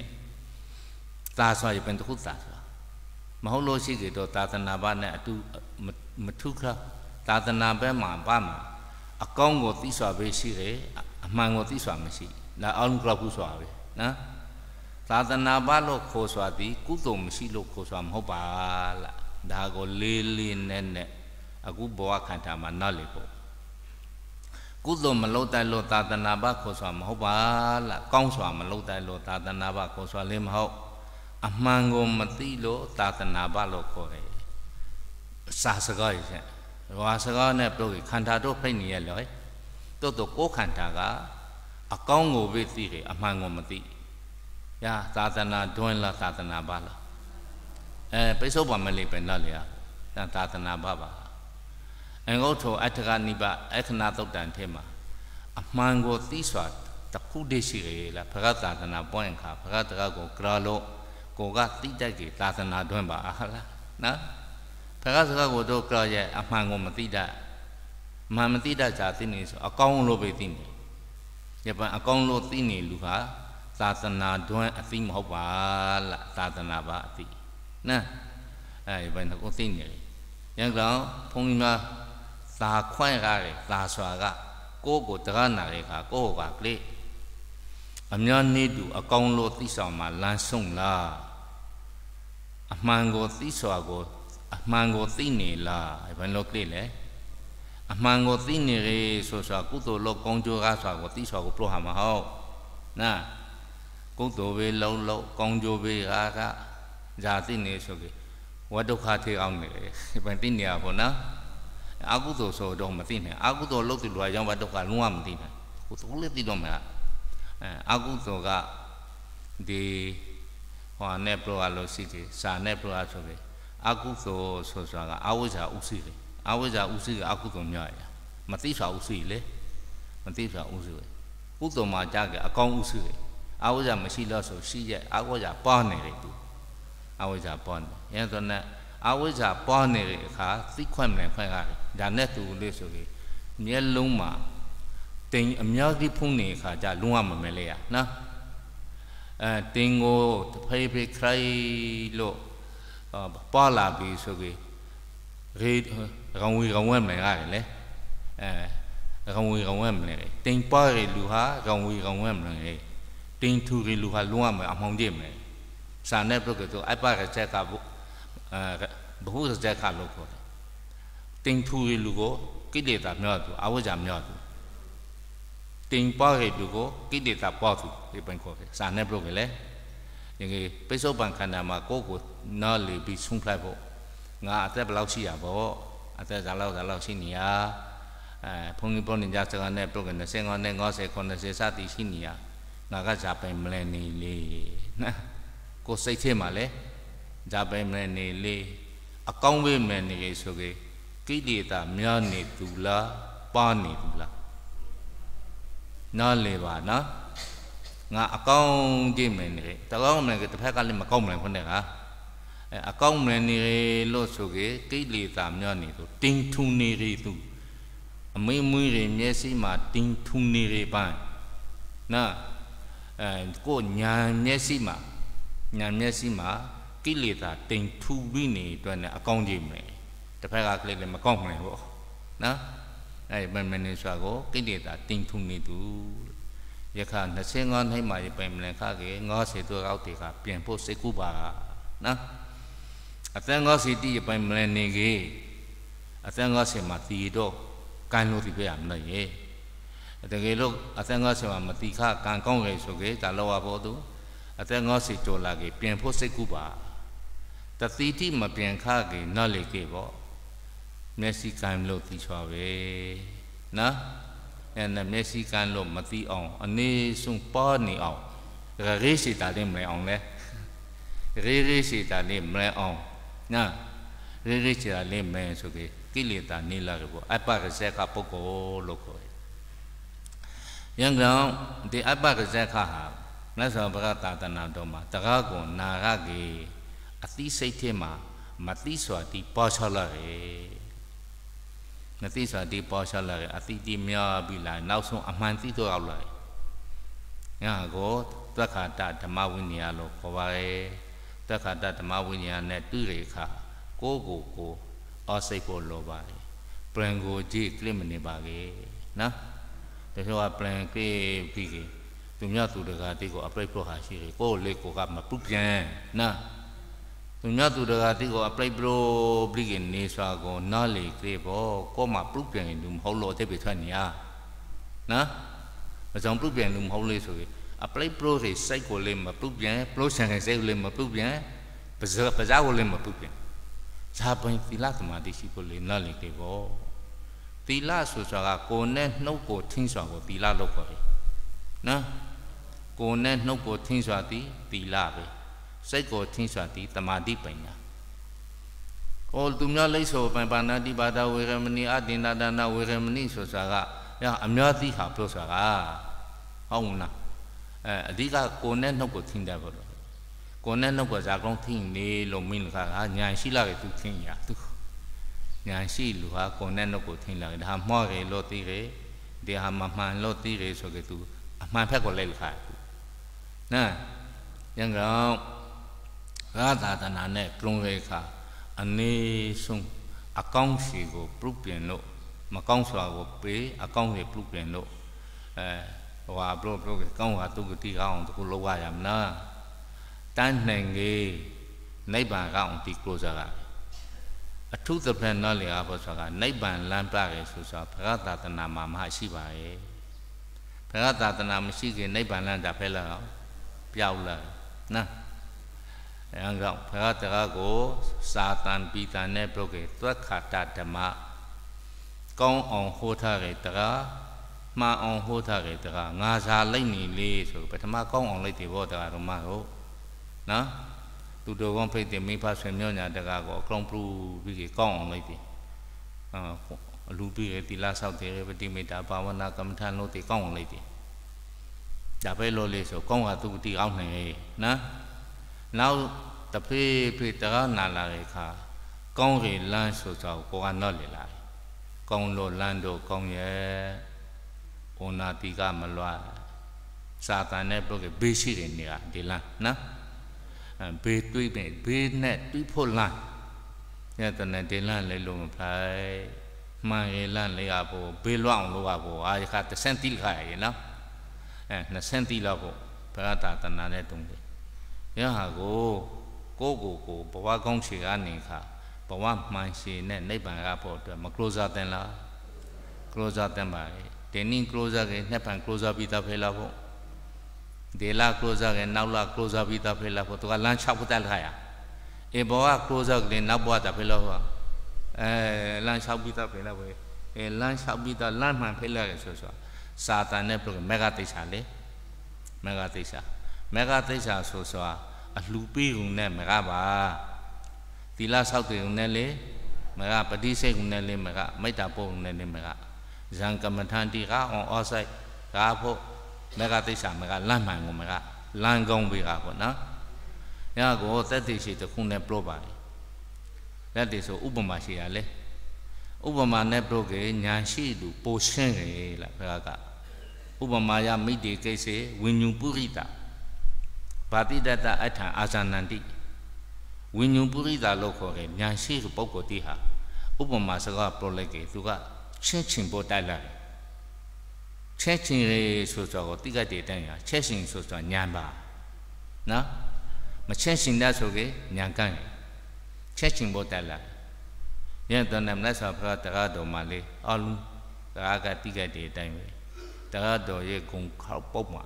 S2: သာဆိုရပြန်တခုသာဆိုမဟုတ်လို့ရှိကြတော့သာသနာ့ဘာနဲ့အတူမထုခသာသနာ့ဘက်မှာဘာမှာအကောင်းကိုသိစွာပဲရှိတယ်အမှန်ကိုသိစွာမရှိဒါအောင်းကြောက်ခုစွာပဲနော်သာသနာ့ဘာလို့ခေါ်စွာသည်ကုသိုလ်မရှိလို့ခေါ်စွာမဟုတ်ပါလားဒါကိုလေးလေးနက်နက်အခုဘဝခန္ဓာမှာနားလေပေါ့ကုသိုလ်မလုပ်တတ်လို့သာသနာပခေါ်စွာမဟုတ်ပါလားကောင်းစွာမလုပ်တတ်လို့သာသနာပခေါ်စွာလည်းမဟုတ်အမှန်ကိုမသိလို့သာသနာပလို့ခေါ်တယ်စာစကားရယ်ဝါစကားနဲ့ပြုတ်ခန္ဓာတို့ဖိတ်နေရလောတို့တို့ကိုယ်ခန္ဓာကအကောင်းကိုပဲသိတယ်အမှန်ကိုမသိရာသာသနာတွင်းလားသာသနာပါလားအဲပိဿုပ္ပံမလေးပဲနော်လေသာသနာပါပါအင်္ဂုတ်ထောအတ္တကနိဗ္ဗအခဏသုတ်တံထဲမှာအမှန်ကိုသိစွာတခုတည်းရှိရလားဘဂသာသနာပွင့်ခါဘဂတကကိုကရာလို့ကိုကတိတိုက်ကြီးသာသနာတွင်ပါဟာလားနော်ဘဂစကကိုတို့ကရာရဲ့အမှန်ကိုမသိတတ်မှန်မသိတတ်ကြသိနေဆိုအကောင်းလို့ပဲသိနေရပန်အကောင်းလို့သိနေလူဟာသာသနာတွင်အသိမဟုတ်ပါလားသာသနာပါအသိနော်အဲဘယ်နှကိုသိနေလဲရန်ကောင်ဘုန်းကြီးများသာခွန့်ရတယ်သာစွာက ကိုယ့်ကိုတရနာတွေကကိုယ့်ကကလေးအများနည်းသူအကောင်းလို့သိဆောင်မှာလမ်းဆုံးလားအမှန်ကိုသိစွာကိုအမှန်ကိုသိနေလားဘယ်လိုကလေးလဲအမှန်ကိုသိနေရေဆိုစွာကုသိုလ်လို့ကောင်းကျိုးကားစွာကိုသိစွာကိုပြောဟာမဟုတ်နာကုသိုလ်ပဲလုံးလုံးကောင်းကျိုးပဲကားကဇာသိနေဆိုကြဝဒုက္ခထေအောင်နေလေဘယ်သိနေရပါဘောနော်အကုသိုလ်ဆိုတော့မသိနိုင်အကုသိုလ်လုပ်တဲ့လူကရောင်းပါတော့ကလုံးဝမသိနိုင်ကိုသုံးလေးသိတော့မှာအဲအကုသိုလ်ကဒီဟောနဲ့ပြောရလို့ရှိတယ်စာနဲ့ပြောရဆိုပြီးအကုသိုလ်ဆိုဆိုတာကအဝိဇ္ဇာဥသိလေအဝိဇ္ဇာဥသိကအကုသိုလ်မြောက်ရမသိစွာဥသိလေမသိစွာဥသိလေကုသိုလ်မှာကြကအကောင်းဥသိလေအဝိဇ္ဇာမရှိလို့ဆိုရှိရဲ့အဝိဇ္ဇာပေါနေတယ်သူအဝိဇ္ဇာပေါနေရန်ဆိုနဲ့အဝိဇ္ဇာပေါနေတဲ့အခါသိခွင့်မနိုင်ခွင့်ရတယ်ဒါနဲ့သူလေးဆိုပြီးမျက်လုံးမှာတိမ်အများကြီးဖုံးနေခါကြလုံးဝမမဲလဲရနော်အဲတိမ်ကိုတဖိဖိခရိုင်လို့ပေါ်လာပြီးဆိုပြီးရေရောင်ဝီရောင်ဝဲမယ်ရတယ်လေအဲရောင်ဝီရောင်ဝဲမယ်တိမ်ပါရလူဟာရောင်ဝီရောင်ဝဲမယ်တိမ်ထူရလူဟာလုံးဝမအမောင်ကြည့်မယ်စာနဲ့ပုဂ္ဂိုလ်အပ္ပရဇက်ကဘုဘုဇက်ကလို့ခေါ်တယ်တင်ထူရီလူကိုကိလေသာမြောက်သူအဝိဇ္ဇာမြောက်သူတင်ပွားဟေလူကိုကိလေသာပွားသူဒီပန်ကိုစာနဲ့ပြုတ်လေယခင်ပိဿုပန်ခန္ဓာမှာကိုယ့်ကိုနားလေပြီးဆုံးဖြတ်ဖို့ငါအသက်ဘယ်လောက်ရှိရပေါ့အသက်ဇာလောက်ဇာလောက်ရှိနေရအဲဘုန်းကြီးပေါ်နေကြစကားနဲ့ပြုတ်ကနေ50နဲ့90 90စသည်ရှိနေရငါကဇာပိုင်မလဲနေလေနော်ကိုစိတ်ထဲမှာလဲဇာပိုင်မလဲနေလေအကောင်းဝိမနေလေဆိုကြကိလေသာများနေသူလားပါနေသူလားနားလေပါနော်ငါအကောင်းကြည့်မယ်နေတကောင်းမယ်ကတစ်ဖက်ကလည်းမကောင်းမယ်ခွနဲ့ကအကောင်းမယ်နေလို့ဆိုကေကိလေသာများနေသူတင်းထူနေရသူအမေးမွေးရမျက်စိမှာတင်းထူနေရပိုင်းနာအဲကိုညာမျက်စိမှာညာမျက်စိမှာကိလေသာတိမ်ထူပြီးနေအတွက်နဲ့အကောင်းကြည့်မယ်တစ်ဖက်ကကလေးလည်းမကောက်နိုင်ဘူးနော်အဲ့ပင်မနေစွာကိုကိဋ္တေတာတင်ထုနေသူယခ25နှိမ့်မှာပင်မလင်ခကေ90သူအောက်တေကပြင်ဖို့စိတ်ကူပါနော်အသံ90တိပင်မလင်နေကေအသံ90မှာတီတော့ကန်လို့ဒီပြရမလို့ရေတကယ်လို့အသံ90မှာမတီခကန်ကောင်းလေဆိုကေဒါလောရဖို့သူအသံ90ကျော်လာကေပြင်ဖို့စိတ်ကူပါတတိတိမပြင်ခကေနော်လေကေပေါ့မျက်စိကန်လို့သိချောပဲနော်အဲ့နဲ့မျက်စိကန်လို့မသိအောင်အနေဆုံးပေါ်နေအောင်ရေရှိတာလည်းမလဲအောင်လဲရေရေရှိတာလည်းမလဲအောင်နော်ရေရေရှိတာလည်းမဲဆိုကေကိလေသာနေလာရပေါ့အပ္ပကဇက်ကပုဂ္ဂိုလ်လို့ခေါ်တယ်ယံကြောင့်ဒီအပ္ပကဇက်ခဟာမြတ်စွာဘုရားသာသနာတော်မှာတကားကိုနာရကေအတိစိတ်ထဲမှာမတိစွာတိပေါ်ချလာရဲ့မသိစွာဒီပေါ်လျှောက်လာတဲ့အတိတိမြောက်ပြီးလာနောက်ဆုံးအမှန်သိတော့ရောက်လာငါကောသက္ခာတဓမ္မဝိညာဉ်လို့ခေါ်ပါရဲ့သက္ခာတဓမ္မဝိညာဉ်နဲ့တွေ့တဲ့အခါကိုယ်ကိုကိုအောစိတ်ဖို့လိုပါတယ်ပလန်ကိုကြည့်ကလစ်မနေပါကေနော်တချို့ကပလန်ကလစ်ပြီးကေသူမြတ်သူတကာတိကိုအပြိတ်ဖို့ဟာရှိတယ်ကိုယ်လေကိုကမပုပြန်နော်သူများသူတကာတိကိုအပလိုက်ပရိုပလိကနေစွာကိုနားလေကြဘော ကောမှာပြုတ်ပြန်ရင်သူမဟုတ်လို့အသက်ပြထွက်နေရနော်မကြောင်ပြုတ်ပြန်လို့မဟုတ်လေဆိုရင်အပလိုက်ပရိုတွေစိတ်ကိုလည်းမပြုတ်ပြန်ပရိုဆန်ကစိတ်ကိုလည်းမပြုတ်ပြန်ပဇာပဇာကိုလည်းမပြုတ်ပြန်ဇာပိုင်သီလသမာဓိရှိဖို့လေနားလေကြဘောသီလဆိုစွာကကိုယ်နဲ့နှုတ်ကိုထင်းစွာကိုသီလလို့ခေါ်တယ်နော်ကိုယ်နဲ့နှုတ်ကိုထင်းစွာသည်သီလပဲစိတ်ကိုထိစွာသည်တမာတိပညာဟောသူများလိမ့်ဆိုပိုင်ပါဏတိပါဒဝေရမဏီအတင်နာဒနာဝေရမဏီဆိုစွာကရအများသိဟာပြောစွာကဟုတ်မလားအဲအဓိကကိုယ်နဲ့နှုတ်ကိုသင်တတ်ဖို့လို့ကိုယ်နဲ့နှုတ်ကဇာကုံးသင်နေလို့မင်းကဟာညာရှိလာတယ်သူသင်ရသူညာရှိလူဟာကိုယ်နဲ့နှုတ်ကိုသင်လာတယ်ဒါမှားတယ်လို့သိတယ်ဒီဟာမမှန်လို့သိတယ်ဆိုကြသူအမှန်ဖက်ကိုလိုက်လို့ခါနော်ရံကောင်ဂါသာသနာနဲ့ကလွန်ခဲ့ခါအနေဆုံးအကောင့်စီကိုပြုပြင်လို့မကောင်းစွာကိုပေးအကောင့်စီပြုပြင်လို့အဲဟိုဟာဘလို့ဘလို့ကောင်းဟာသူကတိကောင်းအောင်သူလောက်ရမလားတန်းနိုင်ကြီးနိဗ္ဗာန်ကောင်းဒီကိုစားကအထုသဖြင့်နော်လေအဘောဆိုတာနိဗ္ဗာန်လမ်းပြရယ်ဆိုဆိုဘုရားသာသနာမှာမရှိပါရဲ့ဘုရားသာသနာမရှိခင်နိဗ္ဗာန်လမ်းတာဖဲလာအောင်ပြောက်လာနော်အဲကြောင့်ဘုရားတရားကိုစာတန်ပိတန်နဲ့ပြုတ်ခဲ့သွက်ခါတဓမ္မကောင်းအောင်ဟောထားတဲ့တရားမှန်အောင်ဟောထားတဲ့တရားငါစာလိုက်နေလေဆိုပထမကောင်းအောင်လိုက်တယ်ဗောတရားတော်မဟုတ်နော်သူတော်ကောင်းဖိတ်တယ်မိဖဆွေမျိုးညာတရားကိုအကောင်ပြုပြီးကောင်းအောင်လိုက်တယ်အာလူပြီးရတိလာဆောက်တယ်ပတိမေတ္တာဘာဝနာကမ္မထာလို့တိကောင်းအောင်လိုက်တယ်ဒါပဲလို့လေဆိုကောင်းတာသူတိအောင်နိုင်ရဲ့နော်နောက်တဖေးဖေးတကားနာလာတဲ့အခါကောင်းရီလမ်းဆိုတော့ကိုကနော်လေလာကောင်းလို့လမ်းတို့ကောင်းရဲ့ဘုံနာတိကမလွတ်စာတန်နဲ့ပုဂ္ဂိုလ်ဘေးရှိတဲ့နေရာဒီလမ်းနော်ဘေးတွေးမယ်ဘေးနဲ့တွေးဖို့လမ်းညတနဲ့ဒီလမ်းလေလို့မဖိုင်မှန်ရေလမ်းလေရဖို့ဘေးလွတ်အောင်လို့ရဖို့အားရခါတဆန်တိခါရေနော်အဲ20တိလောက်ကိုဘဂတာတဏ္ဍာနဲ့တုံးတယ်ယဟကိုကိုကိုကိုဘဝကောင်းခြေကနေခါဘဝမှန်ရှည်နဲ့နိဗ္ဗာန်ရဖို့အတွက်မကလိုဇာတင်လားကလိုဇာတင်ပါလေဒီနင်းကလိုဇာကနှစ်ပန်ကလိုဇာပြီးသားဖဲလာဖို့ဒေလာကလိုဇာကနောက်လာကလိုဇာပြီးသားဖဲလာဖို့သူကလမ်း6ဖက်တက်လာရအေဘဝကလိုဇာကလည်းနောက်ဘဝတာဖဲလာဖို့အဲလမ်း6ပြီးသားဖဲလာဖို့အဲလမ်း6ပြီးသားလမ်းမှန်ဖဲလာရဆိုဆိုစာတန်နဲ့ပြမေဂတိစ္ဆာလေမေဂတိစ္ဆာမကသိစ္စာဆိုစွာအလှူပေးုံနဲ့မကပါသီလဆောက်တည်ုံနဲ့လေမကပฏิစိတ်ုံနဲ့လေမကမေတ္တာပို့ုံနဲ့လေမကဇံကမ္မထန်တီကအွန်အော့ဆိုင်ကားဖို့မကသိစ္စာမကလမ်းမှန်ကိုမကလမ်းကောင်းပေးတာပေါ့နော်။ညာကိုသက်တည်ရှိတခုနဲ့ပြုတ်ပါလေ။လက်တည်ဆိုဥပမာရှိရလေ။ဥပမာနဲ့ပြုတ်ကေညာရှိသူပိုရှင်းလေလားဘုရားက။ဥပမာယမိတေကိစ္စဝิญญูပုရိတာ။ဗာပိတတအထာအာဇာနန္တိဝิญญုပုရိသာလို့ခေါ်တယ်ညာရှိပုဂ္ဂိုလ်တိဟာဥပမာစကားပြောလိုက်ကေသူကချက်ချင်းပေါ်တိုက်လာတယ်ချက်ချင်းရေဆိုတော့တိကတေတန်ရချက်ချင်းဆိုတော့ညာပါနော်မချက်ချင်းတဲ့ဆိုကေညာကန်းချက်ချင်းပေါ်တိုက်လာညံတော်နမလက်ဆောဖရာတရားတော်မလေးအလုံးတရားကတိကတေတန်ပဲတရားတော်ရဲ့ဂုံခောက်ပုတ်မှာ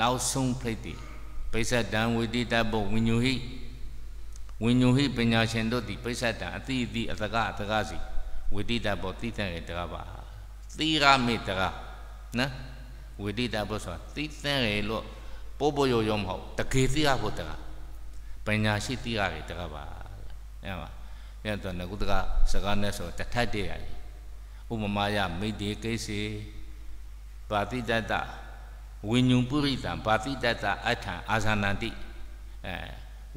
S2: နောက်ဆုံးဖိတ်တယ်ဘိဿတံဝိတိတပုဝิญညုဟိဝิญညုဟိပညာရှင်တို့သည်ဘိဿတံအတိအတိအတကအတကစီဝိတိတပုတိတံရတကပါသီရမေတကနော်ဝိတိတပုဆိုတာသီတံရလို့ပို့ပို့ရောရောမဟုတ်တကေသီရဖို့တကပညာရှိသီရရတကပါအဲမှာညတော့ငကုတကစကားနဲ့ဆိုတထတ်တရဥပမာယမိတ်ဒီကိစေပါတိတတ္တဝิญุပုရိသံဘာတိတတအထံအာဇာနန္တိအဲ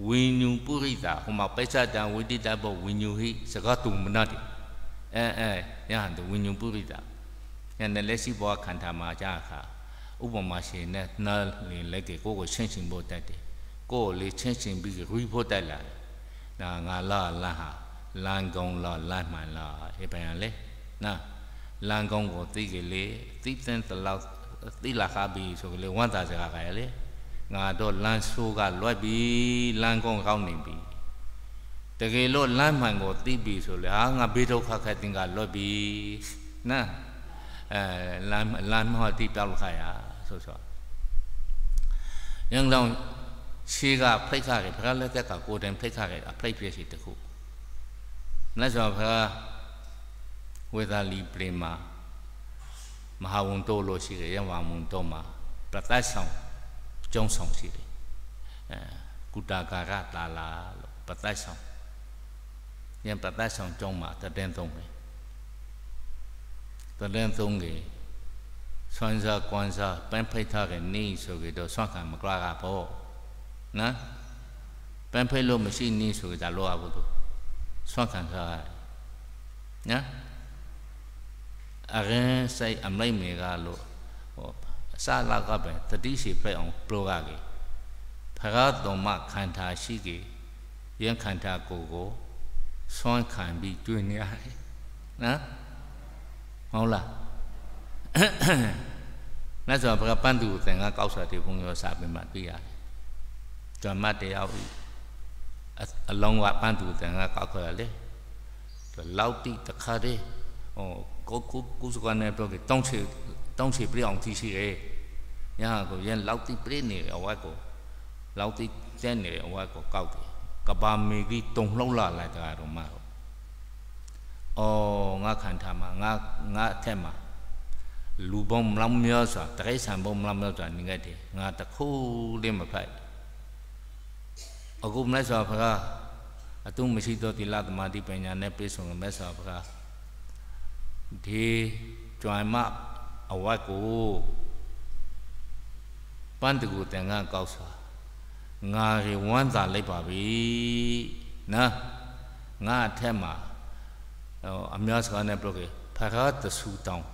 S2: ဝิญุပုရိသဟိုမှာပိဿတံဝိတိတဘောဝิญุဟိစကတုမနတိအဲအဲယဟန်တဝิญุပုရိသညနေလက်ရှိဘဝခန္ဓာမှာကြာခါဥပမာရှင်နဲ့နားလင်လက်ကိုကိုချင်းချင်းပို့တတ်တယ်ကိုယ်လေချင်းချင်းပြီးရီဖို့တတ်လာနာငါလာလာဟာလန်ကုံလာလမ်းမှန်လာဟေပန်လေနာလန်ကုံကိုသိကြလေသိတဲ့တလောက်သီလခါပြီဆိုကလေးဝမ်းသာစကားကရလေငါတော့လမ်းဆိုးကလွတ်ပြီလမ်းကောင်းကောင်းနေပြီတကယ်လို့လမ်းမှန်ကိုသိပြီဆိုလေဟာငါဘေးဒုက္ခခက်တင်ကလွတ်ပြီနာအဲလမ်းလမ်းမှတိပြောက်ခါရဆိုဆိုရင်လောင်းရှိကဖိတ်ခါတယ်ဘုရားလက်သက်ကကိုယ်တိုင်ဖိတ်ခါတယ်အဖိတ်ပြည့်စီတခုလက်ဆောင်ဘုရားဝေသာလီပရိမာမဟာဝန်တိုးလို့ရှိတယ်ရဝဝန်တိုးမှာပြတ်ဆောင်ကျုံဆောင်ရှိတယ်အဲကုတာကာရတာလာလို့ပြတ်ဆောင်ရင်ပြတ်ဆောင်ကျုံမှာတတင်းသုံးတယ်တတင်းသုံးတယ်ဆွမ်းစားကွမ်းစားပန်းဖိတ်ထားတဲ့နေဆိုကြတော့ဆွမ်းခံမကြတာပေါ့နော်ပန်းဖိတ်လို့မရှိနေဆိုကြလောရဘူးလို့ဆွမ်းခံစားရတယ်နော်အရင်စိတ်အမိတ်မေကလို့ဟောအစလကပဲတတိရှိဖက်အောင်ပလောကကေဖရာတုံမခန္ဓာရှိကေယင်ခန္ဓာကိုယ်ကိုဆွမ်းခံပြီးတွေ့နေရတယ်နော်ဟုတ်လားနတ်စွာဘုရားပန်းသူသင်္ကကောက်ဆွာတေဘုံရောစာပင်မှာတွေ့ရတယ်ဓမ္မတရားဥအလုံးကပန်းသူသင်္ကကောက်ဆွာလေလောက်တိတခါတည်း哦，古古古时关呢，不给当时当时不让提起来，然后个人老的不呢，我个老的真呢，我个搞的，个把每个东老了来的阿罗嘛。哦，我看他嘛，我我听嘛，路帮唔啷苗啥，大概三帮唔啷苗啥，你个的，我得苦练么快。အခုမလဲဆိုတော့ဘုရားအတုမရှိတော့တိလသမာဓိပညာနဲ့ပြည့်စုံမဲ့ဆိုတော့ဘုရားဒီကြွိုင်မအဝတ်ကိုပန်းတကူတန်ခါကောက်စွာငါရေဝမ်းသာလိုက်ပါပြီနာငါအထက်မှာအများစကားနဲ့ပြောခဲ့ဖရာတဆူတောင်း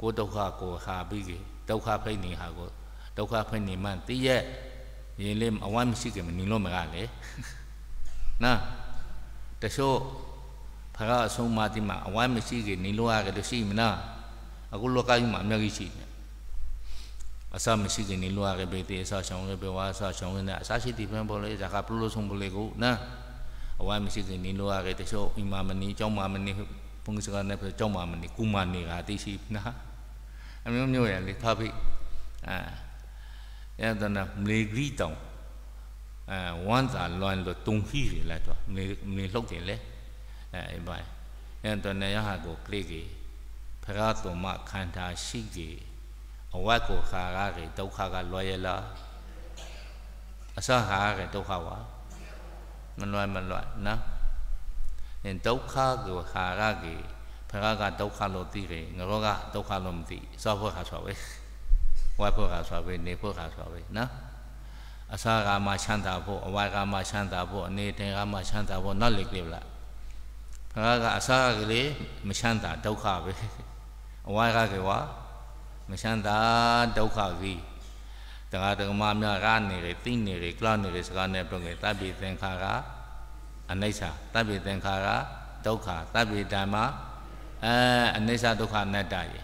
S2: ကိုဒုက္ခကိုဟာပြီးကေဒုက္ခဖိနေဟာကိုဒုက္ခဖိနေမှတည့်ရဲ့ရင်လေးအဝမ်းမရှိခင်မနေလို့မကလေနာတချို့ဒါကအဆုံးမတိမှာအဝိုင်းမရှိခင်နေလို့ရတယ်လို့ရှိမလားအခုလောကကြီးမှာအများကြီးရှိတယ်အစမရှိခင်နေလို့ရတယ်ပဲတေအစဆောင်လည်းပဲဝါအစဆောင်လည်းအစရှိတိပန်ပေါ်လေဒါကပလို့ဆုံးပလေကိုနာအဝိုင်းမရှိခင်နေလို့ရတယ်တချို့အိမ်မမနေကျောင်းမမနေပုံစံနဲ့ပဲကျောင်းမမနေကုမနေတာသိရှိနာအမျိုးမျိုးရလေဖဖိအာယတနာမလေဂရီတောင်အဲဝမ်းသာလွန်လို့တုံခီရလဲတော့မလေမလေလောက်တယ်လေအဲအိမ်ပါအဲ့တော့နေရဟာကိုကလိကေဖရာတုမခန္ဓာရှိကေအဝတ်ကိုခါရကေဒုက္ခကလွယ်ရလားအစဟာကေဒုက္ခဝါမလွယ်မလွယ်နော်အင်းဒုက္ခကိုခါရကေဖရာကဒုက္ခလို့သိတယ်ငရောကဒုက္ခလို့မသိစောဖို့ခါဆိုပဲဝါဖို့ခါဆိုပဲနေဖို့ခါဆိုပဲနော်အစာကမှချမ်းသာဖို့အဝါကမှချမ်းသာဖို့အနေထိုင်ကမှချမ်းသာဖို့နော်လေကလေးလားဘုရားကအစာကလေးမချမ်းသာဒုက္ခပဲအဝါကကဝမချမ်းသာဒုက္ခကြီးတရားဓမ္မများကနေလေသိနေလေကလနေလေစကားနဲ့ပြုံးလေတပ်ပိသင်္ခါကအနိစ္စတပ်ပိသင်္ခါကဒုက္ခတပ်ပိဓမ္မအဲအနိစ္စဒုက္ခအနတ္တရေ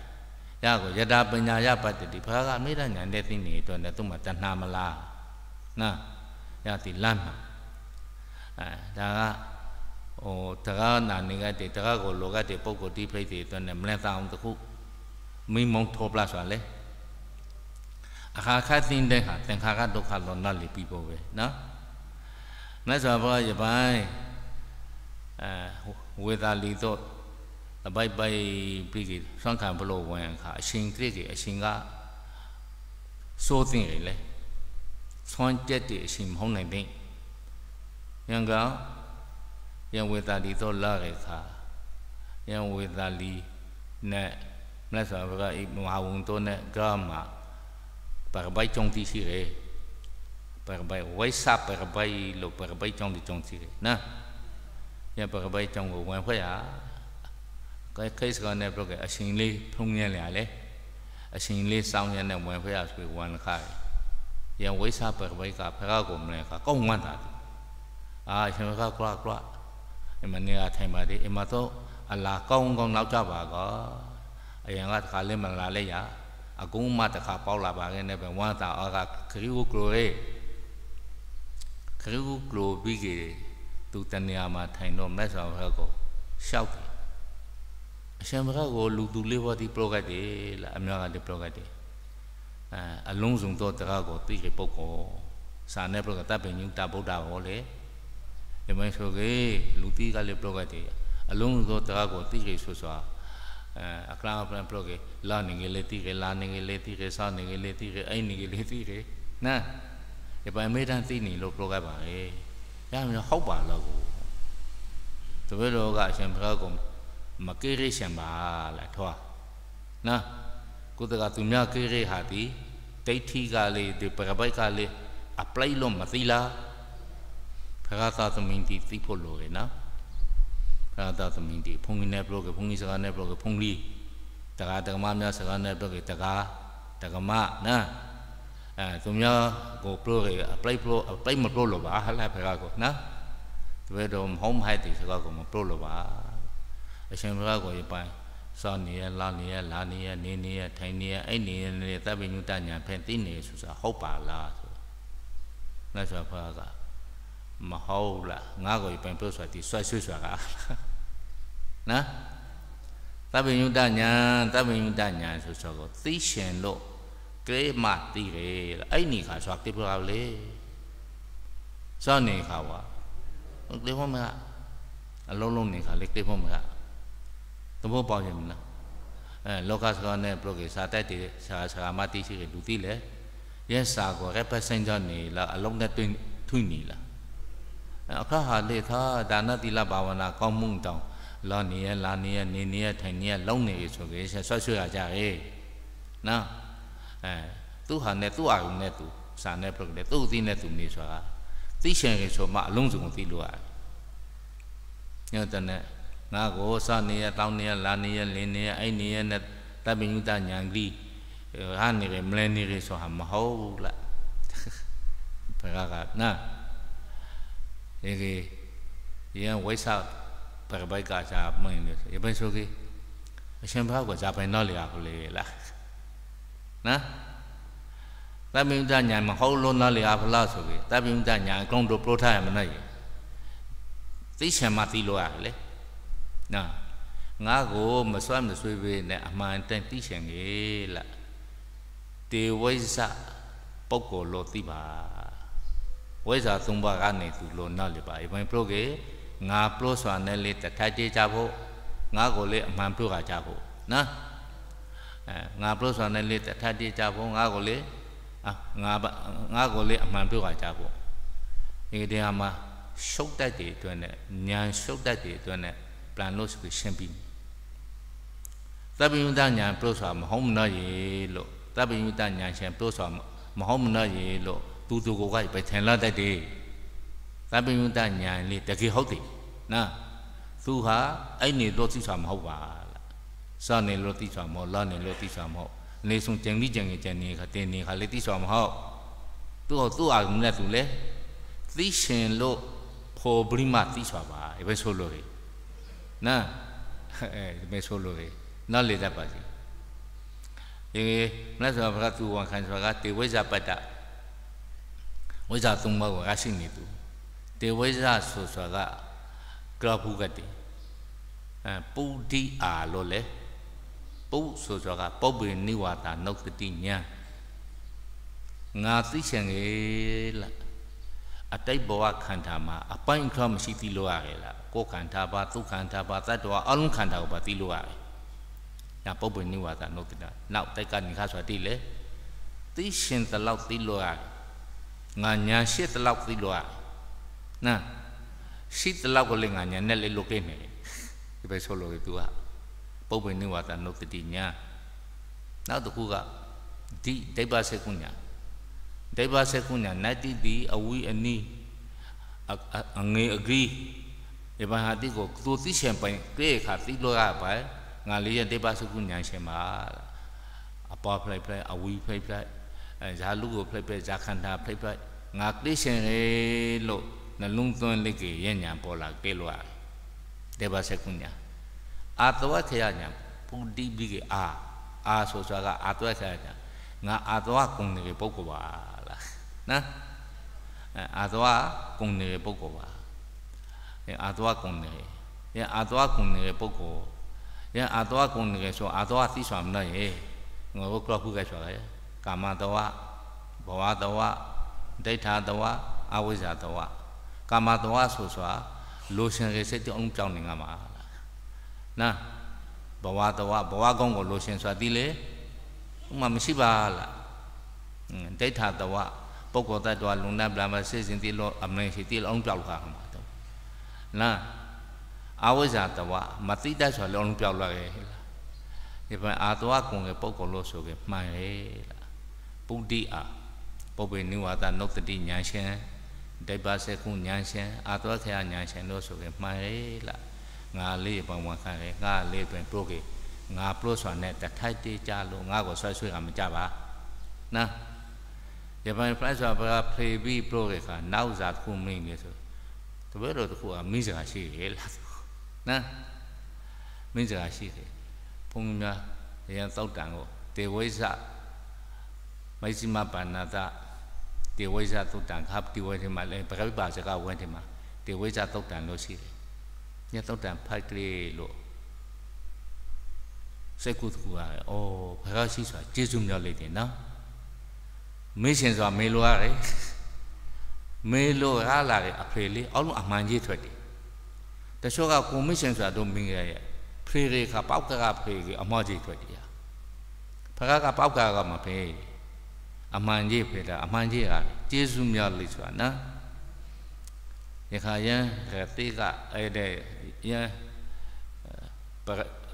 S2: ရကိုယတာပညာယပတ္တိဘုရားကအမိဒညာနဲ့သိနေအတွက်နဲ့သူ့မှာတဏှာမလားနာရတိလမ်းမှာအဲဒါကဟိုတရားနာနေကတည်းတရားကိုလောကတည်းပုဂ္ဂိုလ်တိပြိသေအတွက်နဲ့မလန်တာအောင်တခုမိမုံထောပလာဆိုရလေအခါခတ်သိတဲ့ဟာသင်္ခါကဒုက္ခလောနတ်လိပြီးပေါ်ပဲနော်မြတ်စွာဘုရားယပိုင်းအဲဝေသာလီတော့တပိုက်ပိုက်ပြီးကြီးဆွမ်းခံဘလို့ဝင်ခါအရှင်ကရစ်ကြီးအရှင်ကစိုးသိနေလေဆွမ်းကြက်တည်းအရှင်မဟုတ်နိုင်တဲ့ညံကောင်ယံဝေတာလီသောလာရေသာယံဝေတာလီနဲ့မလဆာဘဂအိမဟာဝန်တော်နဲ့ဂါမပါဘိုင်ချုံတီစီရေပါဘိုင်ဝိုက်စာပါဘိုင်လိုပါဘိုင်ချုံတီချုံစီရေနာယံပါဘိုင်ချုံကိုဝင်ဖွဲ့ရကဲခိစကနေပြောကအရှင်လေးဖုံးညံ့လေလေအရှင်လေးစောင်းရနဲ့ဝင်ဖွဲ့ရဆိုပြီးဝန်ခါရယံဝိုက်စာပါဘိုင်ကဖရာကိုမလဲကကောင်းဝမ်းတာအာရှင်ကကွာကွာအမနေ့ကထိုင်ပါသေးအမတော့အလာကောင်းကောင်းနောက်ကြပါကောအရင်ကတခါလည်းမလာလဲရအကုန်းမတခါပေါက်လာပါခဲ့နဲ့ပဲဝမ်းသာအားကခရီးကိုကလိုရေခရီးကိုကလိုပြီးကေသူတနေရာမှာထိုင်တော့မက်ဆောင်ဘက်ကိုရှောက်တယ်အရှင်ဘက်ကိုလူသူလေးဘောဒီပရောဂတ်တယ်လားအများကဒီပရောဂတ်တယ်အလုံးစုံသောတရားကိုသိတဲ့ပုဂ္ဂိုလ်စာနဲ့ပရောဂတ်တပ်ပင်ညူတာဗုဒ္ဓဟောလေဒီမင်းဆိုကေလူတီကလေးဘလော့ကတေအလုံးစုံတကားကိုတိကေဆွဆွာအခလာပလန်ဘလော့ကေလာနေငယ်လေးတိကေလာနေငယ်လေးတိကေစားနေငယ်လေးတိကေအိုင်နေငယ်လေးတိကေနာဒီပိုင်းမေတန်သိနေလို့ဘလော့ကပါလေရမယ်ဟုတ်ပါလို့ကိုတပည့်တော်ကအရှင်ဘုရားကမကိရိရှင်ပါလားထွားနာကုသကသူများကိရိဟာတိဒိဋ္ဌိကလေးဒီပရပိုက်ကလေး apply လို့မသိလားဘဂသသမင်းတီသိဖို့လိုတယ်နော်ဘဂသသမင်းတီဘုန်းကြီးနဲ့ဘလော့ကဘုန်းကြီးစကားနဲ့ဘလော့ကဘုန်းကြီးတက္ကတက္ကမများစကားနဲ့ဘလော့ကတက္ကတက္ကမနော်အဲသူများကိုဘလော့က apply ဘလော့ apply မဘလော့လို့ပါဟလာဘဂကိုနော်တပည့်တော်ဟောင်းမိုက်တီစကားကိုမဘလော့လို့ပါအရှင်ဘဂကိုရပိုင်းစောနေရလာနေရလာနေရနေနေရထိုင်နေရအဲ့နေရနေတပ်ပိညုတညာဖဲသိနေဆိုတာဟုတ်ပါလားဆိုလက်စွာဖာကမဟုတ်လားငါ့ကိုပြန်ပြောဆိုတာဒီဆွဲဆွဲဆိုတာကနော်သဗ္ဗညုတညာသဗ္ဗညုတညာဆိုဆိုကိုသိရှင်လို့ကဲမသိတယ်အဲ့ဒီခါဆိုတာတိပ္ပာလေစောင့်နေခါဝါကဲဖို့မကအလုံးလုံးနေခါလေကဲဖို့မကသဘောပေါက်ရင်လားအဲလောကစကားနဲ့ဘလော့ကေစာတိုက်တယ်စာစာမတိရှိတယ်လူသိလေရဲစာကို represent နေလားအလုံးနဲ့တွင်ထွင်နေလားအခဟာလေခါဒါနသီလဘာဝနာကောင်းမှုတောင်းလောနေရလာနေရနေနေရထိုင်နေရလုံးနေဆိုကြဆွတ်ဆွရကြရေနော်အဲသူဟာနဲ့သူ့အာရုံနဲ့သူစာနဲ့ပြုတ်တယ်သူ့အသိနဲ့သူနေဆိုတာသိရှင်ရေဆိုမှအလုံးစုံသိလို့ရတယ်ညတနဲ့ငါကိုစနေရတောင်းနေရလာနေရလင်းနေရအဲ့နေရနဲ့တပ်ပင်ညတညာဂီဟာနေရမလဲနေရဆိုဟာမဟုတ်ဘူးလားဘယ်ကကနော် Ele ia waisa perbai ka cha main le. Ye bai so ke. A shin ba ko ja bai no le ya ko le la. Na? Ta mi da nya ma ho lo no le ya ko la so ke. Ta mi da nya klong do pro tha ya ma na ye. သိချင်မှသိလို့ရတယ်လေနော်ငါကိုမစွမ်းမဆွေးပဲနဲ့အမှန်တန်သိချင်ကြီးလားတေဝိဇ္ဇပုဂ္ဂိုလ်လို့သိပါဝိဇ္ဇာ၃ပါးကနေသူလွန်နောက်လေပါဘယ်ပလုတ်ကေငါပလုတ်စွာနဲ့လေတထိုက်တေးကြဖို့ငါကိုလေအမှန်ပလုတ်ကကြဖို့နော်အဲငါပလုတ်စွာနဲ့လေတထိုက်တေးကြဖို့ငါကိုလေငါငါကိုလေအမှန်ပလုတ်ကကြဖို့ဒီတရားမှာရှုပ်တတ်တဲ့အတွက်နဲ့ဉာဏ်ရှုပ်တတ်တဲ့အတွက်နဲ့ plan လို့ဆိုရှင်းပြီးသဗ္ဗညုတဉာဏ်ပလုတ်စွာမဟုတ်မနော်ရေလို့သဗ္ဗညုတဉာဏ်ရှင်ပလုတ်စွာမဟုတ်မနော်ရေလို့သူသူကိုယ်ကပဲထင်လာတတ်တယ်သဗ္ဗညုတညာလေးတကယ်ဟုတ်တယ်နော်သူဟာအဲ့နေတော့သိစာမဟုတ်ပါလားစနေလို့သိစာမဟုတ်လနေလို့သိစာမဟုတ်နေဆုံးကြံပြီးကြံငယ်ကြံနေခါတင်နေခါလေးသိစာမဟုတ်သူ့သူ့အာရုံနဲ့သူလဲသိရှင်လို့ပေါ်ပြီးမှသိစာပါဘယ်ဆိုလို့လဲနော်အဲဘယ်ဆိုလို့လဲနောက်လေတတ်ပါစီဒီမနက်ဆိုဘုရားသူဝန်ခံဆိုတာကတေဝိဇပတ္တဝိဇ္ဇာသုံးပါးကိုရရှိနေသူတေဝိဇ္ဇာဆိုဆိုတာကကရပုဂတိအဲပုဒ္ဓိအာလို့လေပုဆိုဆိုတာကပုပ္ပေနိဝါဒနုတ်တိညာငါသိချင်လေလားအတိတ်ဘဝခန္ဓာမှာအပိုင်းအခါမရှိသီလို့ရတယ်လားကိုယ်ခန္ဓာပါသူခန္ဓာပါသတ္တဝါအလုံးခန္ဓာကိုပါသီလို့ရတယ်။ဒါပုပ္ပေနိဝါဒနုတ်တိနောက်တိုက်ကနေခါဆိုတာတိလေသိရှင်တလောက်သီလို့ရတယ်ငါညာရှိသလောက်သီလောနာရှိသလောက်ကလေးငါညာနဲ့လေးလုတ်ကိနေတယ်ဒီပဲဆိုလို့သူကပုပ္ပိနိဝါဒနုတ္တိညာနောက်တစ်ခုကဒီဒိဗ္ဗစေကုညာဒိဗ္ဗစေကုညာနတ္တိတိအဝိအနိအငေအဂိဒီဘာဟာတိကိုသူသိရှင်ပိုင်ကြည့်ခါသီလောကပါငါလေးရဲ့ဒိဗ္ဗစေကုညာရှင်မှာအပေါ်ဖလိုက်ဖလိုက်အဝီဖလိုက်ဖလိုက်ဇာလူကိုဖိတ်ဖက်ဇာခန္ဓာဖိတ်ဖက်ငါကတိရှင်လေလို့နှလုံးသွင်းလိုက်ကြရညာပေါ်လာကဲလို့ရတယ်ဒေဘာစကုညာအာတဝခရညာပုံတိပြီးကအာအာဆိုစွာကအာတဝခရညာငါအာတဝကုံနေပုဂ္ဂိုလ်ပါလားနော်အာတဝကုံနေပုဂ္ဂိုလ်ပါအာတဝကုံနေရအာတဝကုံနေပုဂ္ဂိုလ်ရအာတဝကုံနေဆိုအာတဝသိစွာမနဲ့ငါတို့ကလောက်ခုကဲစွာလားကာမတဝဘဝတဝဒိဋ္ဌာတဝအဝိဇ္ဇာတဝကာမတဝဆိုစွာလိုရှင်ရဲ့စိတ်တုံးပြောင်းနေငါမှာနာဘဝတဝဘဝကောင်းကိုလိုရှင်စွာသိလေဥမာမရှိပါလားဒိဋ္ဌာတဝပုဂ္ဂိုလ်တ attva လုံနာဗလာမစေစဉ်တိလောအမေရှိတိလောအောင်ပြောက်ခါမှာတော့နာအဝိဇ္ဇာတဝမသိတတ်စွာလုံးပြောက်လာရဲ့ဒီမှာအာတဝကုံကပုဂ္ဂိုလ်လို့ဆိုကမှန်ရဲ့ပုဒ္ဓိအာပုပ္ပေနိဝါဒနုတ်တိညာရှင်ဒိဗ္ဗစေကုညာရှင်အာတောခယညာရှင်တို့ဆိုရင်မှန်လေလားငါလေးပုံဝင်ခံလေငါလေးတွင်ပြုတ်ကေငါပလို့ဆိုနဲ့တထိုက်တေးကြလို့ငါကိုဆွဲဆွဲကမကြပါနော်ဂျပန်ဖလိုက်ဆိုဘာဖလေပြီးပြုတ်ကေခါနောက်စားတစ်ခုမင်းလေဆိုတပည့်တော်တစ်ခုကမိစကားရှိလေလားနော်မိစကားရှိတယ်ဘုံများရန်တောက်တန်ကိုတေဝိဇ္ဇိစီမပါဏသတေဝိဇသုတ်တံခပ်တိဝေဒီမှာလည်းပကပိပါစကဝဲဒီမှာတေဝိဇသုတ်တံလို့ရှိတယ်။ညသုတ်တံဖတ်ကလေးလို့စိတ်ကုသကူကအော်ဘုရားရှိစွာကျေးဇူးမြောက်လိုက်တယ်နော်။မေးရှင်စွာမေးလို့ရတယ်။မေးလို့ရလာတဲ့အဖေလေးအောက်လုံးအမှန်ကြီးထွက်တယ်။တချို့ကကိုမေးရှင်စွာတို့မင်းရဲ့ဖေရေခါပောက်ကကဖေကြီးအမော့ကြီးထွက်တယ်။ဘုရားကပောက်ကကမဖေးတယ်အမှန်ကြီးဖေတာအမှန်ကြီးဟာကျေးဇူးများလို့ဆိုတာနော်ယခါယံရတိကအဲ့တဲ့ယံ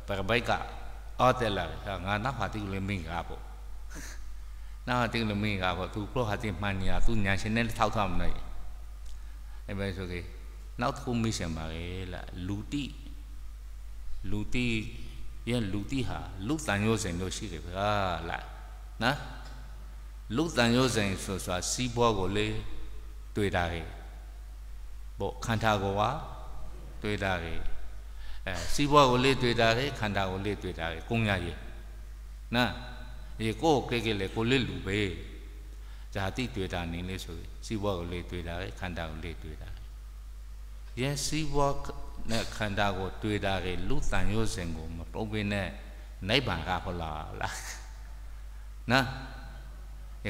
S2: ပရဘိကအော်တယ်လာငါနောက်ဟာတိလည်းမင်းကားပေါ့နောက်ဟာတိလည်းမင်းကားပေါ့သူဘလို့ဟာတိမှန်နေတာသူညာရှင်နဲ့ထောက်ထားမလို့အဲ့ပဲဆိုကြီးနောက်တစ်ခုမိရှင်ပါလေလာလူတိလူတိရဲ့လူတိဟာလူတန်ရိုးစင်တို့ရှိတယ်ဗျာလာနော်လူတန်ရုပ်ဆိုင်ဆိုဆိုတာစီးပွားကိုလေတွေ့တာလေပေါ့ခန္ဓာကိုယ်ကတွေ့တာလေအဲစီးပွားကိုလေတွေ့တာလေခန္ဓာကိုလေတွေ့တာလေကုန်းရရေနာဒီကိုယ်ကိကိလေကိုလေလူပဲဇာတိတွေ့တာနေလေဆိုစီးပွားကိုလေတွေ့တာလေခန္ဓာကိုလေတွေ့တာရန်စီးပွားနဲ့ခန္ဓာကိုတွေ့တာလေလူတန်ရုပ်ဆိုင်ကိုမတော့ဘင်းနဲ့နိဗ္ဗာန်ကဟောလာလားနာ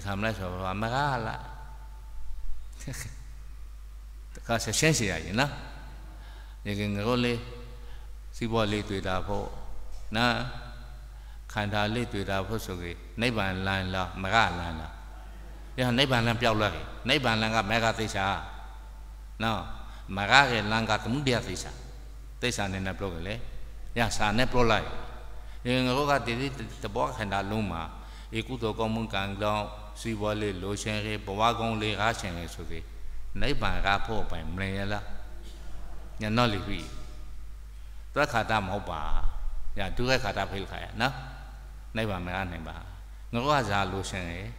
S2: Kamla so amagala. Ka se shen si ayi na. Ye ke ngro le si bo le tui da pho na khan tha le tui da pho so ke nai ban lan la ma ga lan la. Ya nai ban lan pyaw la ke. Nai ban lan ga ma ga tai sa. No. Ma ga ke lan ga kum dia tai sa. Tai sa ne na plo ke le. Ya sa ne plo lai. Ye ngro ga ti ti te bo khan da lu ma. Ye ku to ko mun kan dong စီဝါလေးလိုရှင်လေးဘဝကုံလေးအားရှင်လေးဆိုသေးနိဗ္ဗာန်ကဖို့ပိုင်မရလားညနော်လိပြီတွက်ခါတာမဟုတ်ပါညဒုက္ခခါတာဖိလခါရနော်နိဗ္ဗာန်မရနိုင်ပါငရောဇာလိုရှင်လေး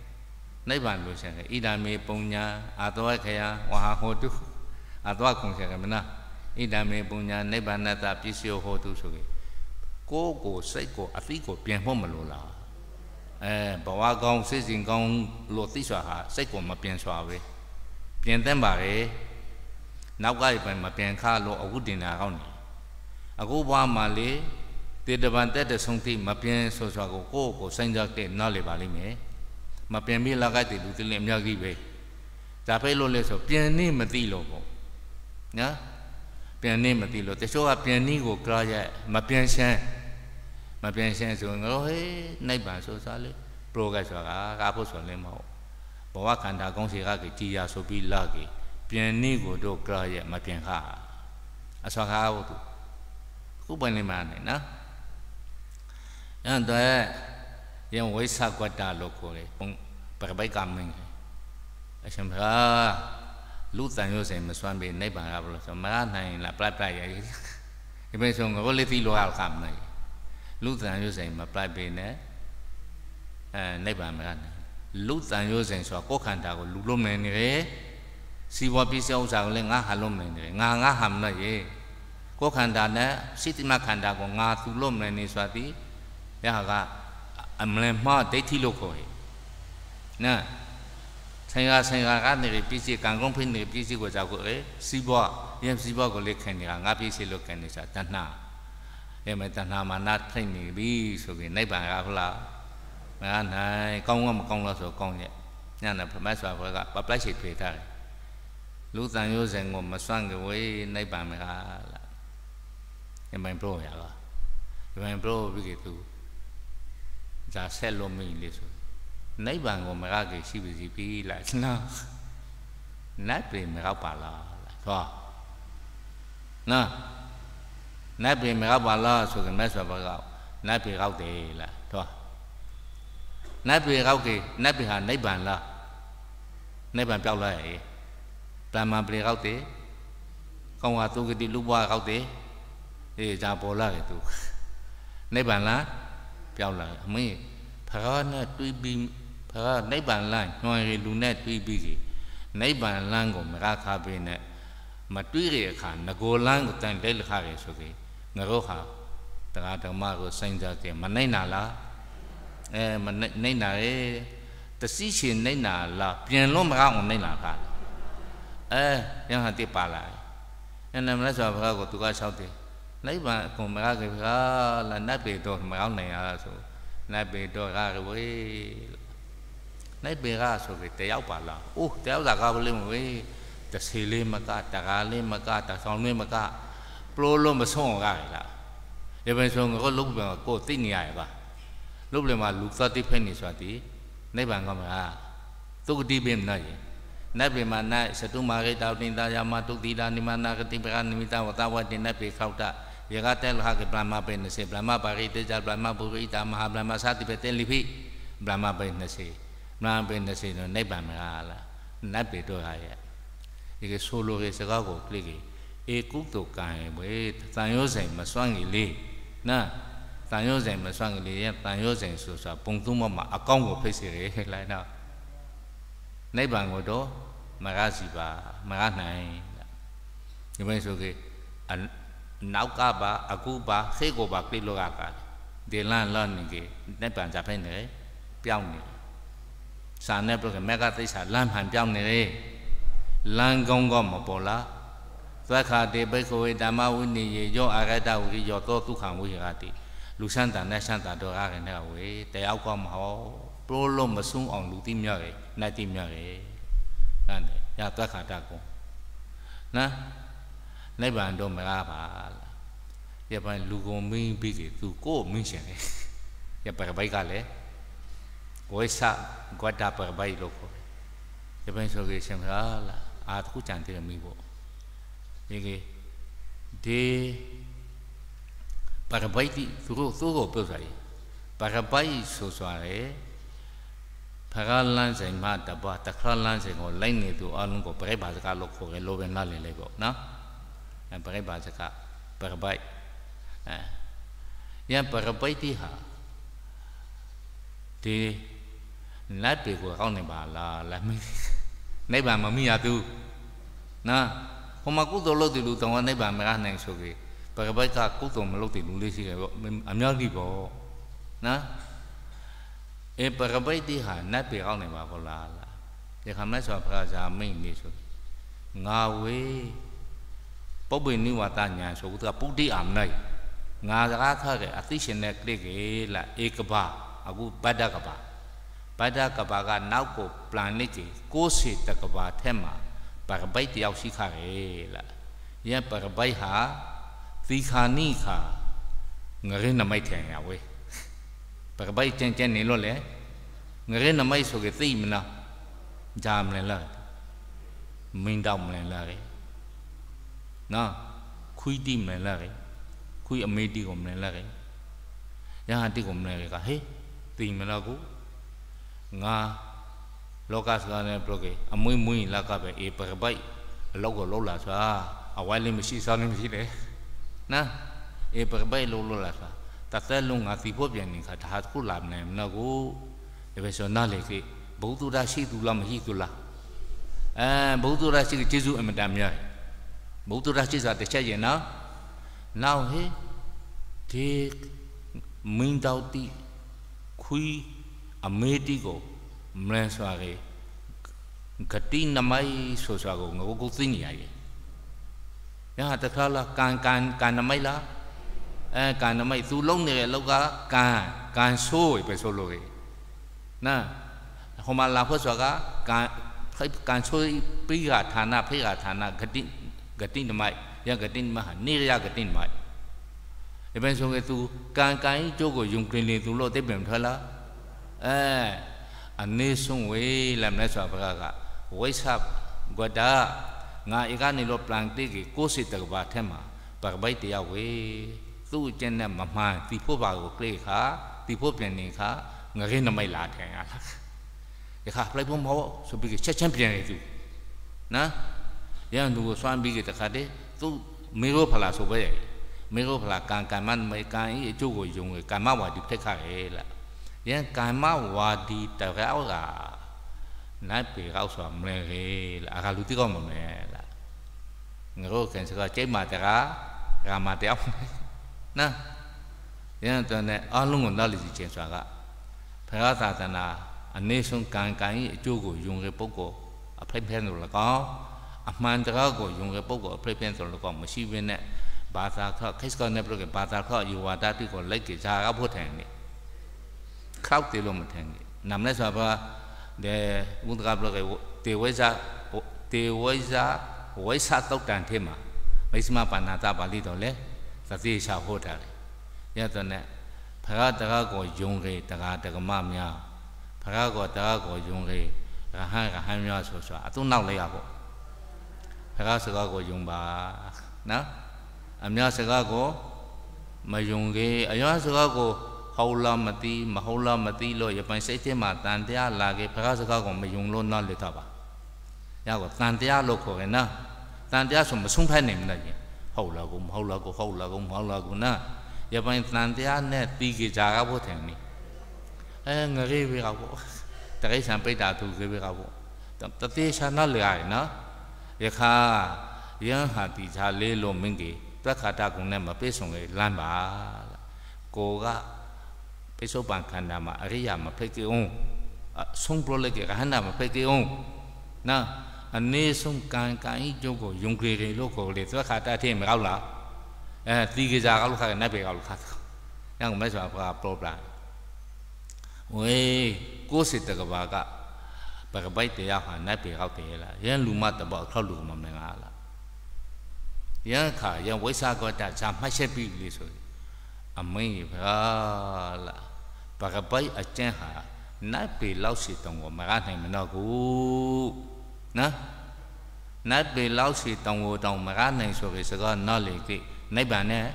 S2: နိဗ္ဗာန်လိုရှင်လေးဣဒာမေပုံညာအာတောခယဝဟာဟောတုအာတောခုံရှင်ကမနာဣဒာမေပုံညာနိဗ္ဗာန်တပစ္စယောဟောတုဆိုကေကိုယ်ကိုစိတ်ကိုအသိကိုပြင်ဖို့မလိုလားအဲဘဝကောင်းစိတ်စဉ်ကောင်းလို့သိစွာဟာစိတ်ကိုမပြင်းစွာပဲပြင်သင့်ပါလေနောက်ကပြန်မပြန်ခါလို့အဝုဒ္ဒနာကောင်းနေအခုဘဝမှာလေတေတပံတက်တဆုံးသိမပြန်ဆိုစွာကိုကိုယ့်ကိုစဉ်းစားတဲ့နားလေပါလိမ့်မယ်မပြန်ပြီးလာခဲ့တယ်လူတင်လည်းအများကြီးပဲဒါပဲလို့လဲဆိုပြန်နေမသိလို့ပေါ့နော်ပြန်နေမသိလို့တချို့ကပြန်နေကိုကြားရမပြန်ရှမ်းမပြင်းရှင်းဆိုငါဟေးနှိုက်ပါဆိုစားလေပရိုဂတ်ဆိုတာကာဖို့ဆိုလင်းမဟုတ်ဘဝခန္ဓာကောင်းစီကကကြည်ရဆိုပြီးလာကပြန်နေကိုတို့ကရရဲ့မပြန်ခါအစောခါဟုတ်သူခုပိုင်းလေးမှာနေနော်ညတော့ယံဝိသကွတလို့ခေါ်တယ်ပရပိုက်ကမင်းအရှင်ဘုရားလူတန်ရုပ်ဆိုင်မစွမ်းပေနိဗ္ဗာန်ရဘလို့ဆိုမရနိုင်လားပြတ်ပြတ်ရည်ဒီမဲ့ဆုံးငါကိုလေးသီလောကမနိုင်လူတန်ရုပ်စိန်မပြတ်ပေနဲ့အဲနိဗ္ဗာန်မှာလူတန်ရုပ်စိန်ဆိုတာကိုယ်ခန္ဓာကိုလူလုံးနေနေတယ်စီဝပစ္စည်းဥစ္စာကိုလည်းငါဟာလုံးနေနေတယ်ငါငါဟာမနဲ့ရေကိုယ်ခန္ဓာနဲ့စိတ္တမခန္ဓာကိုငါသူလုံးနေနေဆိုတာဒီရဟကအမလမဒိဋ္ဌိလို့ခေါ်ရဲ့နာဆိုင်ရာဆိုင်ရာကနေပြည်စီကံကုန်းဖိနေပြည်စီကိုကြောက်ကိုလေစီးပွားရင်စီးပွားကိုလေခင်နေတာငါပြည်စီလို့ခင်နေတာတဏှာအဲမဲ့တဏှာမာနထိတ်နေပြီဆိုရင်နိဗ္ဗာန်ကဟုတ်လားမကနိုင်ကောင်းကမကောင်းလားဆိုကောင်းရဲ့ညနာဗမတ်စွာဘွဲကပပလက်ရှိထွေထားတယ်လူတန်ရိုးစင်ကိုမစွန့်ကြွေနိဗ္ဗာန်မကလားအမှန်ပြောရလားအမှန်ပြောပြီးကေသူဇာဆက်လို့မိလေဆိုနိဗ္ဗာန်ကိုမကကေရှိပါစီပြီလားနော်နတ်ပြည်မရောက်ပါလားလားသွားနော်နတ်ပြည်မရောက်ပါလားဆိုရင်မက်ဆွာဘကောက်နတ်ပြည်ရောက်တယ်လားတော့နတ်ပြည်ရောက်ကေနတ်ပြည်ဟာနိဗ္ဗာန်လားနိဗ္ဗာန်ပြောက်လာရဲ့ဗြဟ္မာပြည်ရောက်တယ်ကောင်းဟာသူဂတိလူဘွားရောက်တယ်အေးဒါပေါ်လာရဲ့သူနိဗ္ဗာန်လားပြောက်လာအမေဖရာနဲ့တွေးပြီးဖရာနိဗ္ဗာန်လမ်းညွှန်ရလူနဲ့တွေးပြီးနိဗ္ဗာန်လမ်းကိုမရခါပေးနဲ့မတွေးရခါငโกလမ်းကိုတန်လက်ခါရယ်ဆိုကေငါတို့ဟာတရားဓမ္မကိုစဉ်းစားကြည့်မနိုင်တာလားအဲမနိုင်တာလေတသိရှင်နိုင်တာလားပြင်လို့မကောင်းအောင်နိုင်လာတာအဲယဟန်တိပါလာအဲနမလဆိုဘုရားကိုသူက၆တယ်နိဗ္ဗာန်ကိုမရခဲ့ဘုရားလားနတ်ပေတော့မကောင်းနိုင်ရဆိုနတ်ပေတော့ရဝေးနတ်ပေကဆိုပြီးတယောက်ပါလားအိုးတယောက်သာကားဘူးလေမဝေးတဆေလေးမကတကားလေးမကတဆောင်လေးမက problem မဆုံးအောင်ကြရလားဒီပဲဆိုငါကလုံးပြန်ကိုသိနေရရပါလုံးပြန်မှာလူသတိဖိနေဆိုတာဒီနိဗ္ဗာန်ကမလားသုတိပင်နော်ရေနတ်ပေမနတ်စတုမာဂိတောတင်သာယာမတုတိလာနိမနာကတိပကနိမိတဝတဝတိနတ်ပေခောက်တယေကတဲလဟကဗြဟ္မပေနစေဗြဟ္မပါရိတေဇဗြဟ္မပုရိတာမဟာဗြဟ္မသတိပေတေလိဖိဗြဟ္မပေနစေဗြဟ္မပေနစေနိဗ္ဗာန်မလားနတ်ပေတို့ဟာရဲ့ဒီကဆိုလိုရဲ့စကားကိုကလေးကြီးเอกุตโตกายเวတန်ရောဆိုင်မစွမ်းကြီးလေးနာတန်ရောဆိုင်မစွမ်းကြီးလေးရဲ့တန်ရောဆိုင်ဆိုဆိုတာပုံသုံးမမှာအကောင့်ကိုဖိတ်စေတယ်လိုက်တော့နိဗ္ဗာန်ကိုတော့မရစီပါမရနိုင်ဒီမဲ့ဆိုကေအနောက်ကပါအခုပါခေကိုပါကိလောကကဒေလန်လန်နေကေနိဗ္ဗာန်ကြဖိုင်နေပြောင်းနေစာနဲ့ပြောကေမေကသိစာလမ်းမှန်ပြောင်းနေလေလမ်းကောင်းကောမပေါ်လားသက္ခာတိဘိက္ခဝေဓမ္မဝိနိယေယောအာရတဝိရိယောသောဒုက္ခဝိဟရတိလူဆန်းတန်နဲ့ဆန်းတာတော့အားရနေဝေတယောက်ကမဟောပရိုလုံးမဆုံးအောင်လူတိမြောက်ရယ်နိုင်တိမြောက်ရယ်ဟန်တယ်ရသက္ခာတကုံနာနိဗ္ဗာန်တော့မရပါလားရပါလူကုန်မင်းပြီးပြီသူကိုမင်းရှင်လေရပါဘိုက်ကလည်းဝိသဂဝတ္တပဘိုက်လို့ခေါ်ရပါဆိုကြရှင်လားအာတခုကြံတယ်မိဖို့ဒီဒီပါရပိုက်တီသူတို့သူတို့ပြောစားရပါရပိုက်ဆိုဆိုရယ်ဖခါလန်းဆိုင်မှာတပါတခါလန်းဆိုင်ကိုလိုက်နေသူအလုံးကိုပြိပါစကားလို့ခေါ်တယ်လိုပဲနားလည်လိုက်ပေါ့နော်အဲပြိပါစကားပါရပိုက်အဲညပါရပိုက်တီဟာဒီလက်တွေကိုကောင်းနေပါလားလက်မနိဗ္ဗာန်မမိရသူနော်ဟိုမှာကုသိုလ်လုပ်တယ်လူတောင်းဝနိဗ္ဗာန်မရနိုင်ဆိုပြီးဘဂဝိကကုသိုလ်မလုပ်တယ်လူလေးရှိတယ်ပေါ့အများကြီးပေါ့နော်အဲဘဂဝိတိဟာနတ်ပြည်အောင်နေမှာပေါ့လားဒီခါမဲ့ဆိုဘုရားဇာမိတ်နေဆိုငါဝေးပုပ္ပိနိဝါဒညာဆိုသူကပုတ္တိအာမနိုင်ငါစကားထားတဲ့အသိရှင်တဲ့ကလစ်ကေလားဧကဘာအခုဗဒ္ဒကဘာဗဒ္ဒကဘာကနောက်ကို planet ကြီး60တကဘာထဲမှာပါရဘိုက်တယောက်ရှိခါရဲလားယံပါရဘိုက်ဟာသီခာနိခာငရဲနမိုက်ထိုင်ရဝဲပါရဘိုက်ကျန်ကျန်နေလို့လေငရဲနမိုက်ဆိုကေသိမလားဂျာမလဲလားမင်းတော့မလဲလားနော်ခွီးတိမလဲလားခွီးအမေတိကိုမလဲလားရဟတိကိုမလဲကဟေးသိမလားကိုငါလောကစကားနဲ့ပြောကေအမွေးမွေးလာကပဲအေပရပိုက်အလောက်ကိုလောက်လာစွာအဝိုင်းလည်းမရှိစားလည်းမရှိတယ်နော်အေပရပိုက်လောက်လောက်လာစွာတသက်လုံးငါသီဖို့ပြန်နေခါဒါခုလာမနိုင်မနော်ကိုဒီပဲဆိုနားလေခေဘုသူရာရှိသူလားမရှိသူလားအဲဘုသူရာရှိကကျေးဇူးအင်မတန်များဘုသူရာရှိစားတစ်ချက်ရင်နော်နောက်ဟေဒီမင်းတော်တီခွီးအမေတီကိုမလဲစွာကြီးဂတိနမိုက်ဆိုစွာကိုငါကိုသိနေရတယ်။ညာတခါလားကံကံကံနမိုက်လားအဲကံနမိုက်သူလုံးနေတဲ့အလောက်ကကံကံဆိုးပဲဆိုလို့ကြီးနာဟိုမှာလာဖို့စွာကကံခိုက်ကံဆိုးပိဟာဌာနဖိဟာဌာနဂတိဂတိနမိုက်ယဂတိမဟာနေရဂတိမိုက်ဒီပဲဆိုကေသူကံကံကြိုးကိုယုံကလင်လေသူလို့တိပ္ပံထွက်လားအဲအနေဆုံးဝေးလမ်းနဲ့ဆိုဘုရားကဝိသပ်ဂဒငါဧကနေလို့ plan တိကကိုစစ်တကဘာထဲမှာပကပိုက်တရားဝေးသူ့ကျင့်နဲ့မမှန်ဒီဖို့ပါကိုကလေးခါဒီဖို့ပြန်နေခါငရင်းနမိတ်လာတယ်ဟာလားဒီခါ play ဖို့မဟုတ်ဆိုပြီးချက်ချင်းပြန်နေသူနော်ရန်သူကိုစွမ်းပြီးတခါတည်းသူမေရောဖလာဆိုပဲမေရောဖလာကံကံမမေကံဤအကျိုးကိုယုံကံမဝါဒီဖက်ခရဲလား yang karma wadi terau la nai pi rau so mle re la aga lu ti ko mo me la ngro kan sa chai ma ta ga ga ma ta na yang ta ne a lung ko na li si chen sa ga pha ga sa ta na a ne sung kan kan yi a chu ko yung re pok ko a phai phai lo la ko a man ta ga ko yung re pok ko a phai phai so lo ko ma si bin ne ဘာသာခခိစ္စကနေပြကဘာသာခယူဝါဒတိကိုလိုက်ကြစားဖို့ထိုင်နေ cloud te lo mathangi namne saba de mundga blog te weza te weza weza tok tan the ma maisma panata pali to le thati sha ho ta le ya to ne phara daga ko yong ge daga daga ma mya phara ko daga ko yong ge ra han ra han mya so so a tu naw le ya ko phara sa ko yong ba na a mya sa ko ma yong ge a ya sa ko ဟုတ်လားမသိမဟုတ်လားမသိလို့ရပိုင်စိတ်ထဲမှာတန်တရားလာခဲ့ဘုရားစကားကိုမယုံလို့နားလည်တာပါ။ရကောတန်တရားလို့ခေါ်ရင်နော်။တန်တရားဆိုမဆုံးဖက်နိုင်ဘူးလားရှင်။ဟုတ်လားကိုမဟုတ်လားကိုဟုတ်လားကိုမဟုတ်လားကိုနော်။ရပိုင်တန်တရားနဲ့တီးကြကြတာပေါ့ထင်နေ။အဲငရေပဲကပေါ့။တကိဆံပိတ်တာသူရေပဲကပေါ့။တတိရှာနာလေရနော်။ယခာယံဟာတိချာလေးလို့မင်းကြီးတက္ခတာကုံနဲ့မပြေဆုံးလေလမ်းပါ။ကိုကပိဿုပန်ခန္ဓာမှာအရိယာမဖိတ်ကြုံဆုံးပလကေကဟန္တာမဖိတ်ကြုံနာအနေဆုံးကံကံဤကျုပ်ကိုယုံကြည်တယ်လို့ကိုလေသက်ခါတတ်တယ်မကောက်လားအဲတီကစားကလို့ခါကနတ်ပေကလို့ခါညောင်မဲဆိုဘာပရောပလမ်ဝေးကိုစစ်တကဘာကပကပိုက်တရားဟာနတ်ပေကောက်တယ်လားရန်လူမတဘောက်ထောက်လူမမင်္ဂလားရန်ခါရန်ဝိဆာကောတဇာမှတ်ချက်ပြီလေဆိုအမင်းကြီးဘာလားဘာကပိုက်အကျန်းဟာနတ်ပေလောက်စီတောင်ကိုမရနိုင်မတော့ဘူးနော်နတ်ပေလောက်စီတောင်ကိုတောင်မရနိုင်ဆိုပြီးစကားနော်လေကိနိဗ္ဗာန်နဲ့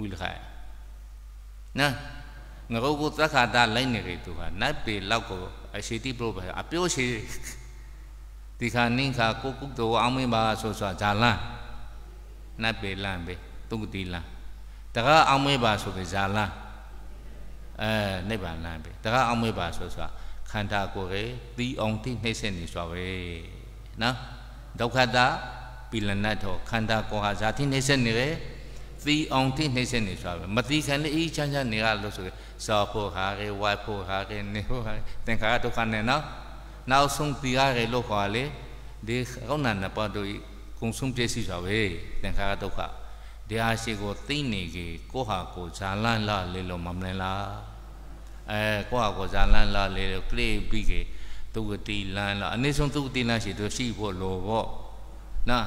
S2: ဥလခိုင်နော်ငရုတ်ကိုသက္ခာတလိုက်နေတယ်သူဟာနတ်ပေလောက်ကိုအရှိတိပရောပဲအပြိုးရှိဒီခါနင်းခါကိုကုတ်တော်အောင်မင်းပါဆိုဆိုဇာလန်နတ်ပေလန်ပဲတုတ်တိလန်တကားအောင်မင်းပါဆိုပြီးဇာလန်အဲနိဗ္ဗာန်လမ်းပဲတကားအောင်မေ့ပါဆိုဆိုတာခန္ဓာကိုယ်ရဲ့သီအောင်တိနှိမ့်ဆက်နေစွာပဲနော်ဒုက္ခတာပိလနတ်တော်ခန္ဓာကိုယ်ဟာဇာတိနှိမ့်ဆက်နေတယ်သီအောင်တိနှိမ့်ဆက်နေစွာပဲမသီခံလေအေးချမ်းချမ်းနေရလို့ဆိုရယ်ဇောဖို့ဟာရေဝိုက်ဖို့ဟာရေနေဖို့ဟာသင်္ခါရဒုက္ခနဲ့နော်နောက်ဆုံးသီရရေလို့ခေါ်လေဒီကောဏနပတို့ကုံဆုံးပြည့်စုံစွာပဲသင်္ခါရဒုက္ခတရားရှိကိုသိနေကြီးကိုဟာကိုဇာလန်လာလေလို့မမလင်လားအဲကိုဟာကိုဇာလန်လာလေလို့ကလေးပြီးကြီးသူကတီလန်လာအနည်းဆုံးသူကတီလန်ရှိသူရှိဖို့လိုပေါ့နော်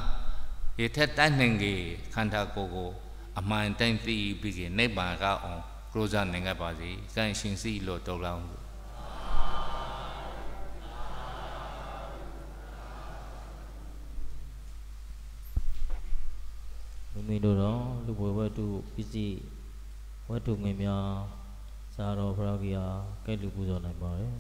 S2: ဒီထက်တန်းနေကြီးခန္ဓာကိုယ်ကို အမှန်တိုင်းသိပြီးကြီးနိဗ္ဗာန်ကအောင်ကရောဇာနိုင်ငံပါစေကံရှင်စီလို့တောက်လောင်း
S1: မိမိတို့တော့လူဘွယ်ဝတ္ထုပစ္စည်းဝတ္ထုငွေများဇာတော်ဖရာကီယာကဲ့လူပူဇော်နိုင်ပါတယ်